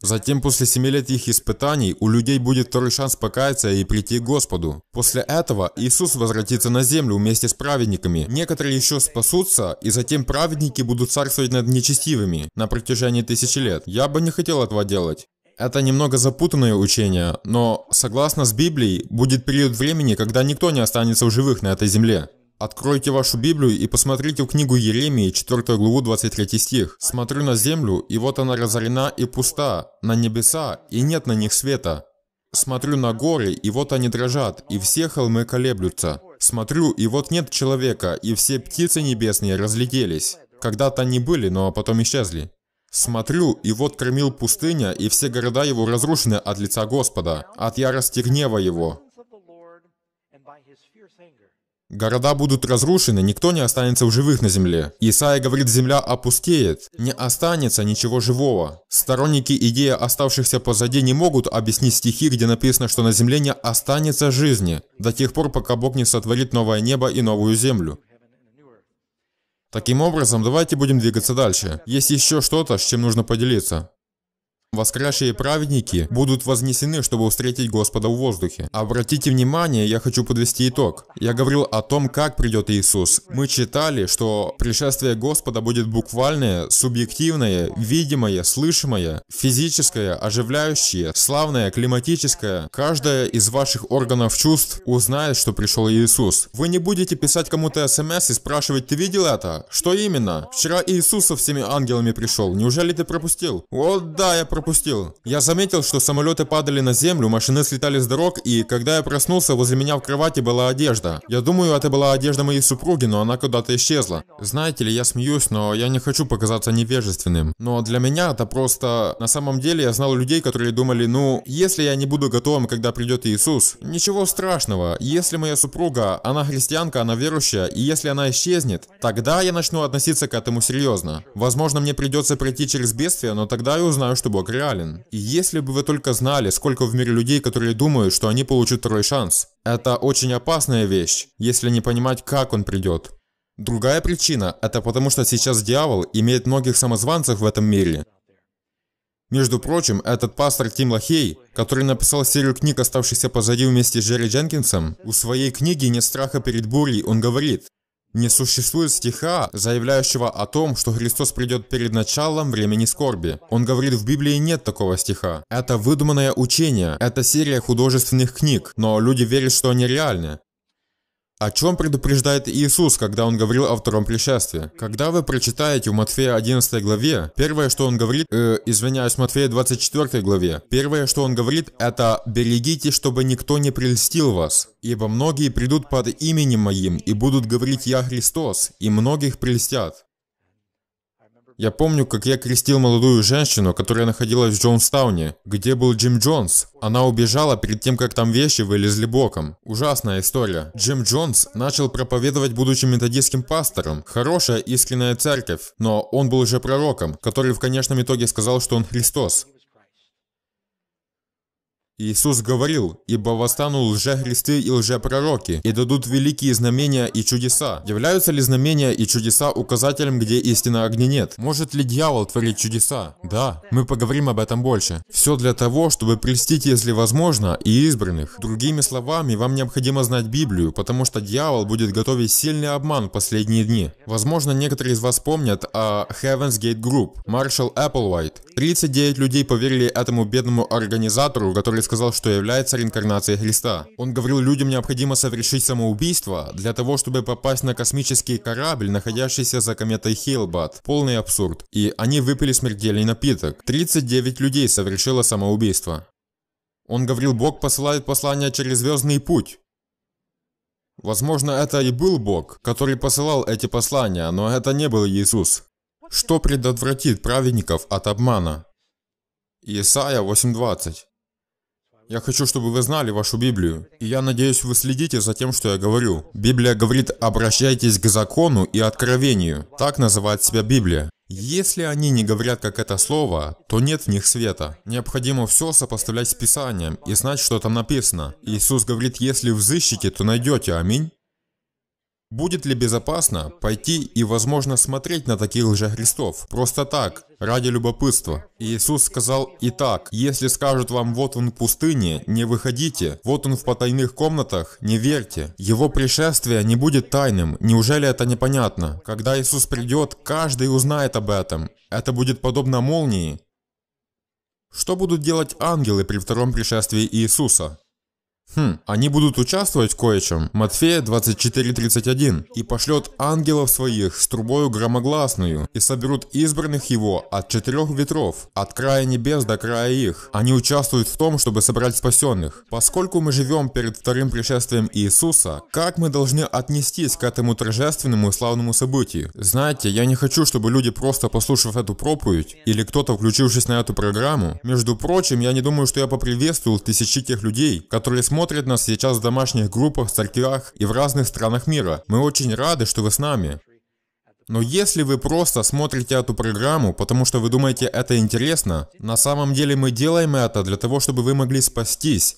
Затем после семи лет их испытаний у людей будет второй шанс покаяться и прийти к Господу. После этого Иисус возвратится на землю вместе с праведниками. Некоторые еще спасутся, и затем праведники будут царствовать над нечестивыми на протяжении тысячи лет. Я бы не хотел этого делать. Это немного запутанное учение, но, согласно с Библией, будет период времени, когда никто не останется в живых на этой земле. Откройте вашу Библию и посмотрите в книгу Еремии, 4 главу, 23 стих. «Смотрю на землю, и вот она разорена и пуста, на небеса, и нет на них света. Смотрю на горы, и вот они дрожат, и все холмы колеблются. Смотрю, и вот нет человека, и все птицы небесные разлетелись. Когда-то они были, но потом исчезли. Смотрю, и вот кормил пустыня, и все города его разрушены от лица Господа, от ярости гнева его. Города будут разрушены, никто не останется в живых на земле. Исаия говорит, земля опустеет, не останется ничего живого. Сторонники идеи оставшихся позади не могут объяснить стихи, где написано, что на земле не останется жизни, до тех пор, пока Бог не сотворит новое небо и новую землю. Таким образом, давайте будем двигаться дальше. Есть еще что-то, с чем нужно поделиться. Воскресшие праведники будут вознесены, чтобы встретить Господа в воздухе. Обратите внимание, я хочу подвести итог. Я говорил о том, как придет Иисус. Мы читали, что пришествие Господа будет буквальное, субъективное, видимое, слышимое, физическое, оживляющее, славное, климатическое. Каждая из ваших органов чувств узнает, что пришел Иисус. Вы не будете писать кому-то смс и спрашивать, ты видел это? Что именно? Вчера Иисус со всеми ангелами пришел, неужели ты пропустил? Вот да, я пропустил пропустил. Я заметил, что самолеты падали на землю, машины слетали с дорог, и когда я проснулся, возле меня в кровати была одежда. Я думаю, это была одежда моей супруги, но она куда-то исчезла. Знаете ли, я смеюсь, но я не хочу показаться невежественным. Но для меня это просто... На самом деле я знал людей, которые думали, ну, если я не буду готовым, когда придет Иисус, ничего страшного. Если моя супруга, она христианка, она верующая, и если она исчезнет, тогда я начну относиться к этому серьезно. Возможно, мне придется пройти через бедствие, но тогда я узнаю, что Бог реален. И если бы вы только знали, сколько в мире людей, которые думают, что они получат второй шанс. Это очень опасная вещь, если не понимать, как он придет. Другая причина – это потому, что сейчас дьявол имеет многих самозванцев в этом мире. Между прочим, этот пастор Тим Лохей, который написал серию книг, оставшихся позади вместе с Джерри Дженкинсом, у своей книги «Нет страха перед бурей» он говорит, не существует стиха, заявляющего о том, что Христос придет перед началом времени скорби. Он говорит, в Библии нет такого стиха. Это выдуманное учение, это серия художественных книг, но люди верят, что они реальны. О чем предупреждает Иисус, когда он говорил о втором пришествии? Когда вы прочитаете в Матфея 11 главе, первое, что он говорит, э, извиняюсь, Матфея 24 главе, первое, что он говорит, это «берегите, чтобы никто не прельстил вас, ибо многие придут под именем моим и будут говорить «Я Христос», и многих прельстят». Я помню, как я крестил молодую женщину, которая находилась в Джонстауне. Где был Джим Джонс? Она убежала перед тем, как там вещи вылезли боком. Ужасная история. Джим Джонс начал проповедовать, будучи методистским пастором. Хорошая, искренняя церковь. Но он был уже пророком, который в конечном итоге сказал, что он Христос. Иисус говорил, «Ибо восстанут лжехристы и лжепророки, и дадут великие знамения и чудеса». Являются ли знамения и чудеса указателем, где истины огни нет? Может ли дьявол творить чудеса? Да, мы поговорим об этом больше. Все для того, чтобы прельстить, если возможно, и избранных. Другими словами, вам необходимо знать Библию, потому что дьявол будет готовить сильный обман в последние дни. Возможно, некоторые из вас помнят о Heaven's Gate Group, Маршал Эпплвайт. 39 людей поверили этому бедному организатору, который сказал, что является реинкарнацией Христа. Он говорил, людям необходимо совершить самоубийство для того, чтобы попасть на космический корабль, находящийся за кометой Хейлбат. Полный абсурд. И они выпили смертельный напиток. 39 людей совершило самоубийство. Он говорил, Бог посылает послание через звездный путь. Возможно, это и был Бог, который посылал эти послания, но это не был Иисус. Что предотвратит праведников от обмана? Исайя 8.20 Я хочу, чтобы вы знали вашу Библию, и я надеюсь, вы следите за тем, что я говорю. Библия говорит «обращайтесь к закону и откровению». Так называет себя Библия. Если они не говорят как это слово, то нет в них света. Необходимо все сопоставлять с Писанием и знать, что там написано. Иисус говорит, если взыщите, то найдете, аминь. Будет ли безопасно пойти и, возможно, смотреть на таких лжехристов? Просто так, ради любопытства. Иисус сказал и так, если скажут вам, вот он в пустыне, не выходите, вот он в потайных комнатах, не верьте. Его пришествие не будет тайным, неужели это непонятно? Когда Иисус придет, каждый узнает об этом. Это будет подобно молнии. Что будут делать ангелы при втором пришествии Иисуса? Хм, они будут участвовать в кое-чем. Матфея 24.31 и пошлет ангелов своих с трубою громогласную и соберут избранных его от четырех ветров, от края небес до края их. Они участвуют в том, чтобы собрать спасенных. Поскольку мы живем перед вторым пришествием Иисуса, как мы должны отнестись к этому торжественному и славному событию? Знаете, я не хочу, чтобы люди просто послушав эту проповедь или кто-то включившись на эту программу, между прочим, я не думаю, что я поприветствовал тысячи тех людей, которые смотрят смотрят нас сейчас в домашних группах, церквях и в разных странах мира. Мы очень рады, что вы с нами. Но если вы просто смотрите эту программу, потому что вы думаете это интересно, на самом деле мы делаем это для того, чтобы вы могли спастись.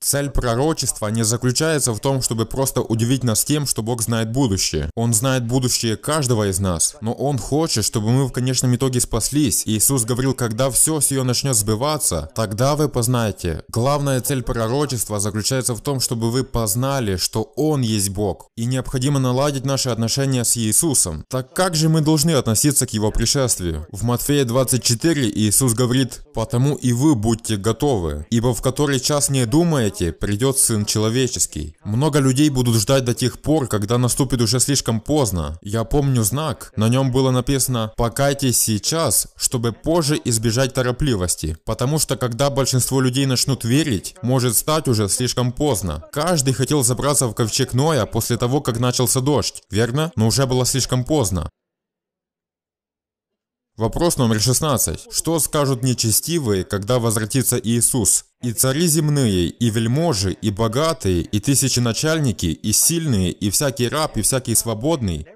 Цель пророчества не заключается в том, чтобы просто удивить нас тем, что Бог знает будущее. Он знает будущее каждого из нас, но Он хочет, чтобы мы в конечном итоге спаслись. Иисус говорил, когда все с ее начнет сбываться, тогда вы познаете. Главная цель пророчества заключается в том, чтобы вы познали, что Он есть Бог. И необходимо наладить наши отношения с Иисусом. Так как же мы должны относиться к Его пришествию? В Матфея 24 Иисус говорит, «Потому и вы будьте готовы, ибо в который час не думаете, знаете, придет Сын Человеческий. Много людей будут ждать до тех пор, когда наступит уже слишком поздно. Я помню знак, на нем было написано «Покайтесь сейчас, чтобы позже избежать торопливости». Потому что когда большинство людей начнут верить, может стать уже слишком поздно. Каждый хотел забраться в ковчег Ноя после того, как начался дождь, верно? Но уже было слишком поздно. Вопрос номер 16. Что скажут нечестивые, когда возвратится Иисус? И цари земные, и вельможи, и богатые, и тысячи начальники, и сильные, и всякий раб, и всякий свободный.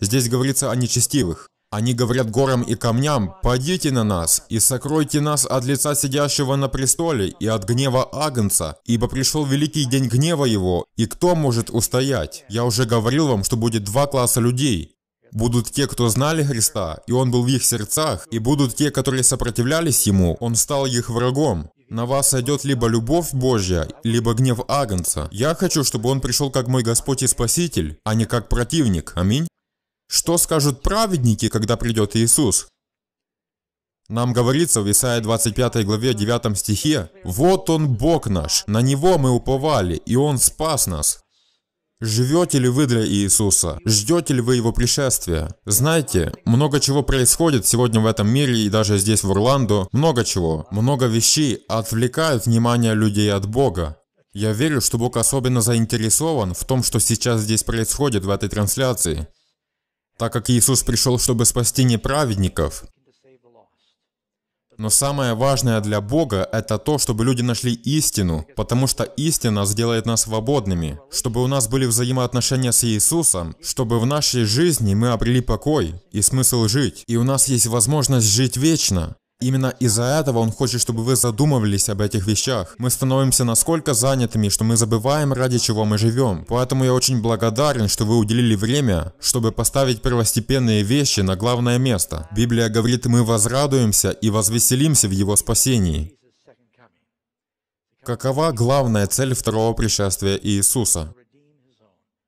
Здесь говорится о нечестивых. Они говорят горам и камням, «Падите на нас, и сокройте нас от лица сидящего на престоле и от гнева Агнца, ибо пришел великий день гнева его, и кто может устоять? Я уже говорил вам, что будет два класса людей, Будут те, кто знали Христа, и Он был в их сердцах, и будут те, которые сопротивлялись Ему, Он стал их врагом. На вас сойдет либо любовь Божья, либо гнев Агнца. Я хочу, чтобы Он пришел как мой Господь и Спаситель, а не как противник. Аминь. Что скажут праведники, когда придет Иисус? Нам говорится в Исаии 25 главе 9 стихе, «Вот Он Бог наш, на Него мы уповали, и Он спас нас». Живете ли вы для Иисуса? Ждете ли вы Его пришествия? Знаете, много чего происходит сегодня в этом мире и даже здесь в Орландо. Много чего. Много вещей отвлекают внимание людей от Бога. Я верю, что Бог особенно заинтересован в том, что сейчас здесь происходит в этой трансляции. Так как Иисус пришел, чтобы спасти неправедников, но самое важное для Бога – это то, чтобы люди нашли истину, потому что истина сделает нас свободными, чтобы у нас были взаимоотношения с Иисусом, чтобы в нашей жизни мы обрели покой и смысл жить, и у нас есть возможность жить вечно. Именно из-за этого он хочет, чтобы вы задумывались об этих вещах. Мы становимся настолько занятыми, что мы забываем, ради чего мы живем. Поэтому я очень благодарен, что вы уделили время, чтобы поставить первостепенные вещи на главное место. Библия говорит, мы возрадуемся и возвеселимся в Его спасении. Какова главная цель второго пришествия Иисуса?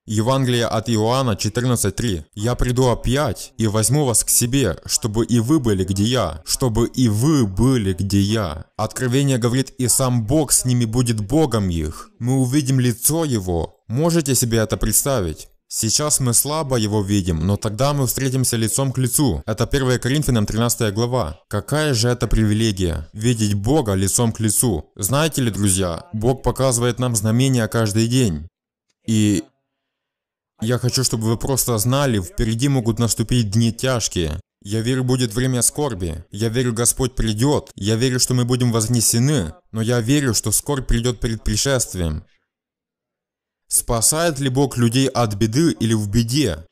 Евангелие от Иоанна 14.3. «Я приду опять и возьму вас к себе, чтобы и вы были, где я, чтобы и вы были, где я». Откровение говорит, и сам Бог с ними будет Богом их. Мы увидим лицо Его. Можете себе это представить? Сейчас мы слабо его видим, но тогда мы встретимся лицом к лицу. Это 1 Коринфянам 13 глава. Какая же это привилегия? Видеть Бога лицом к лицу. Знаете ли, друзья, Бог показывает нам знамения каждый день. И я хочу, чтобы вы просто знали, впереди могут наступить дни тяжкие. Я верю, будет время скорби. Я верю, Господь придет. Я верю, что мы будем вознесены. Но я верю, что скорбь придет перед пришествием. Спасает ли Бог людей от беды или в беде?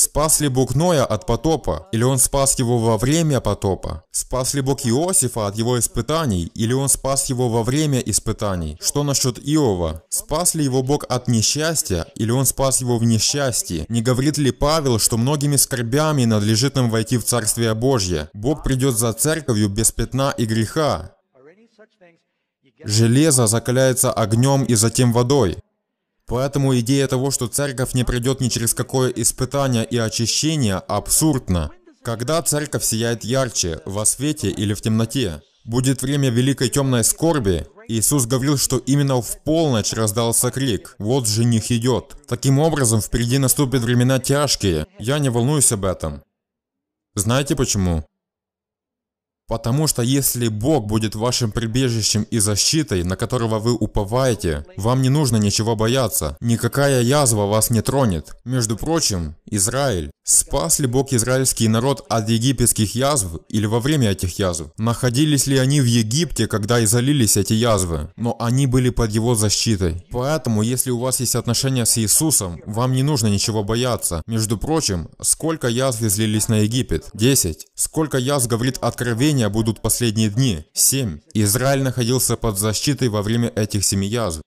Спас ли Бог Ноя от потопа, или он спас его во время потопа? Спас ли Бог Иосифа от его испытаний, или он спас его во время испытаний? Что насчет Иова? Спас ли его Бог от несчастья, или он спас его в несчастье? Не говорит ли Павел, что многими скорбями надлежит нам войти в Царствие Божье? Бог придет за церковью без пятна и греха. Железо закаляется огнем и затем водой. Поэтому идея того, что церковь не придет ни через какое испытание и очищение, абсурдна. Когда церковь сияет ярче, во свете или в темноте, будет время великой темной скорби, Иисус говорил, что именно в полночь раздался крик «Вот жених идет». Таким образом, впереди наступят времена тяжкие. Я не волнуюсь об этом. Знаете почему? Потому что если Бог будет вашим прибежищем и защитой, на которого вы уповаете, вам не нужно ничего бояться. Никакая язва вас не тронет. Между прочим, Израиль. Спас ли Бог израильский народ от египетских язв или во время этих язв? Находились ли они в Египте, когда изолились эти язвы? Но они были под его защитой. Поэтому, если у вас есть отношения с Иисусом, вам не нужно ничего бояться. Между прочим, сколько язв излились на Египет? Десять. Сколько язв говорит откровение воскресенья будут последние дни, семь. Израиль находился под защитой во время этих семи язв.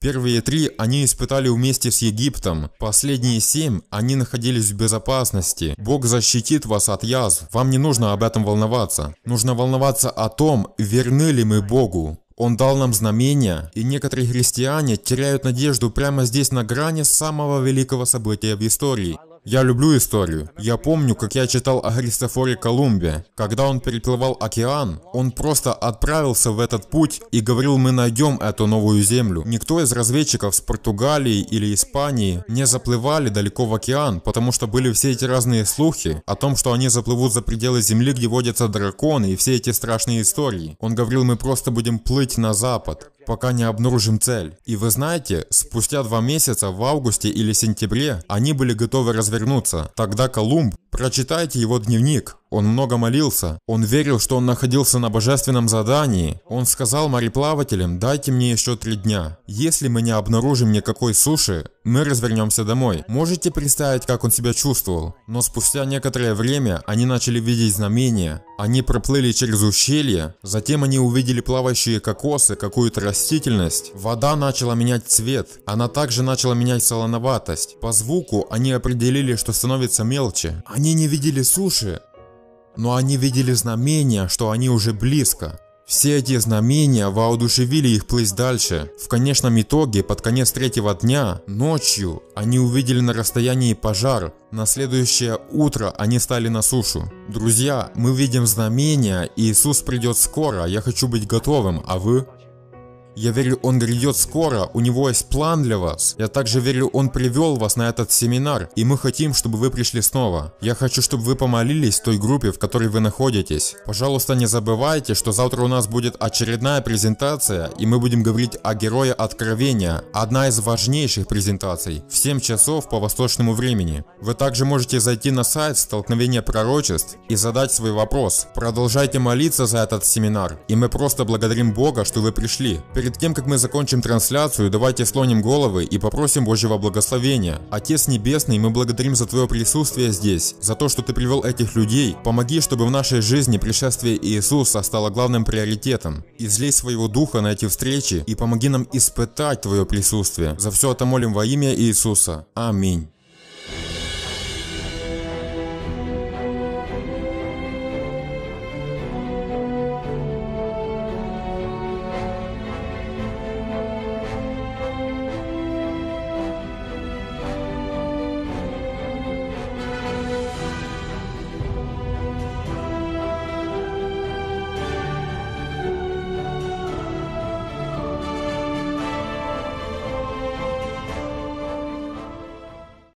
Первые три они испытали вместе с Египтом, последние семь они находились в безопасности. Бог защитит вас от язв, вам не нужно об этом волноваться. Нужно волноваться о том, верны ли мы Богу. Он дал нам знамения, и некоторые христиане теряют надежду прямо здесь на грани самого великого события в истории. Я люблю историю. Я помню, как я читал о Христофоре Колумбе. Когда он переплывал океан, он просто отправился в этот путь и говорил, мы найдем эту новую землю. Никто из разведчиков с Португалии или Испании не заплывали далеко в океан, потому что были все эти разные слухи о том, что они заплывут за пределы земли, где водятся драконы и все эти страшные истории. Он говорил, мы просто будем плыть на запад пока не обнаружим цель. И вы знаете, спустя два месяца, в августе или сентябре, они были готовы развернуться. Тогда Колумб, прочитайте его дневник, он много молился. Он верил, что он находился на божественном задании. Он сказал мореплавателям, дайте мне еще три дня. Если мы не обнаружим никакой суши, мы развернемся домой. Можете представить, как он себя чувствовал? Но спустя некоторое время они начали видеть знамения. Они проплыли через ущелье, затем они увидели плавающие кокосы, какую-то растительность. Вода начала менять цвет, она также начала менять солоноватость. По звуку они определили, что становится мелче. Они не видели суши, но они видели знамения, что они уже близко. Все эти знамения воодушевили их плыть дальше. В конечном итоге, под конец третьего дня, ночью, они увидели на расстоянии пожар. На следующее утро они стали на сушу. Друзья, мы видим знамения, Иисус придет скоро, я хочу быть готовым, а вы? Я верю, он грядет скоро, у него есть план для вас. Я также верю, он привел вас на этот семинар, и мы хотим, чтобы вы пришли снова. Я хочу, чтобы вы помолились той группе, в которой вы находитесь. Пожалуйста, не забывайте, что завтра у нас будет очередная презентация, и мы будем говорить о Герое Откровения, одна из важнейших презентаций, в 7 часов по восточному времени. Вы также можете зайти на сайт «Столкновение пророчеств» и задать свой вопрос. Продолжайте молиться за этот семинар, и мы просто благодарим Бога, что вы пришли. Перед тем, как мы закончим трансляцию, давайте слоним головы и попросим Божьего благословения. Отец Небесный, мы благодарим за Твое присутствие здесь, за то, что Ты привел этих людей. Помоги, чтобы в нашей жизни пришествие Иисуса стало главным приоритетом. Излей своего духа на эти встречи и помоги нам испытать Твое присутствие. За все это молим во имя Иисуса. Аминь.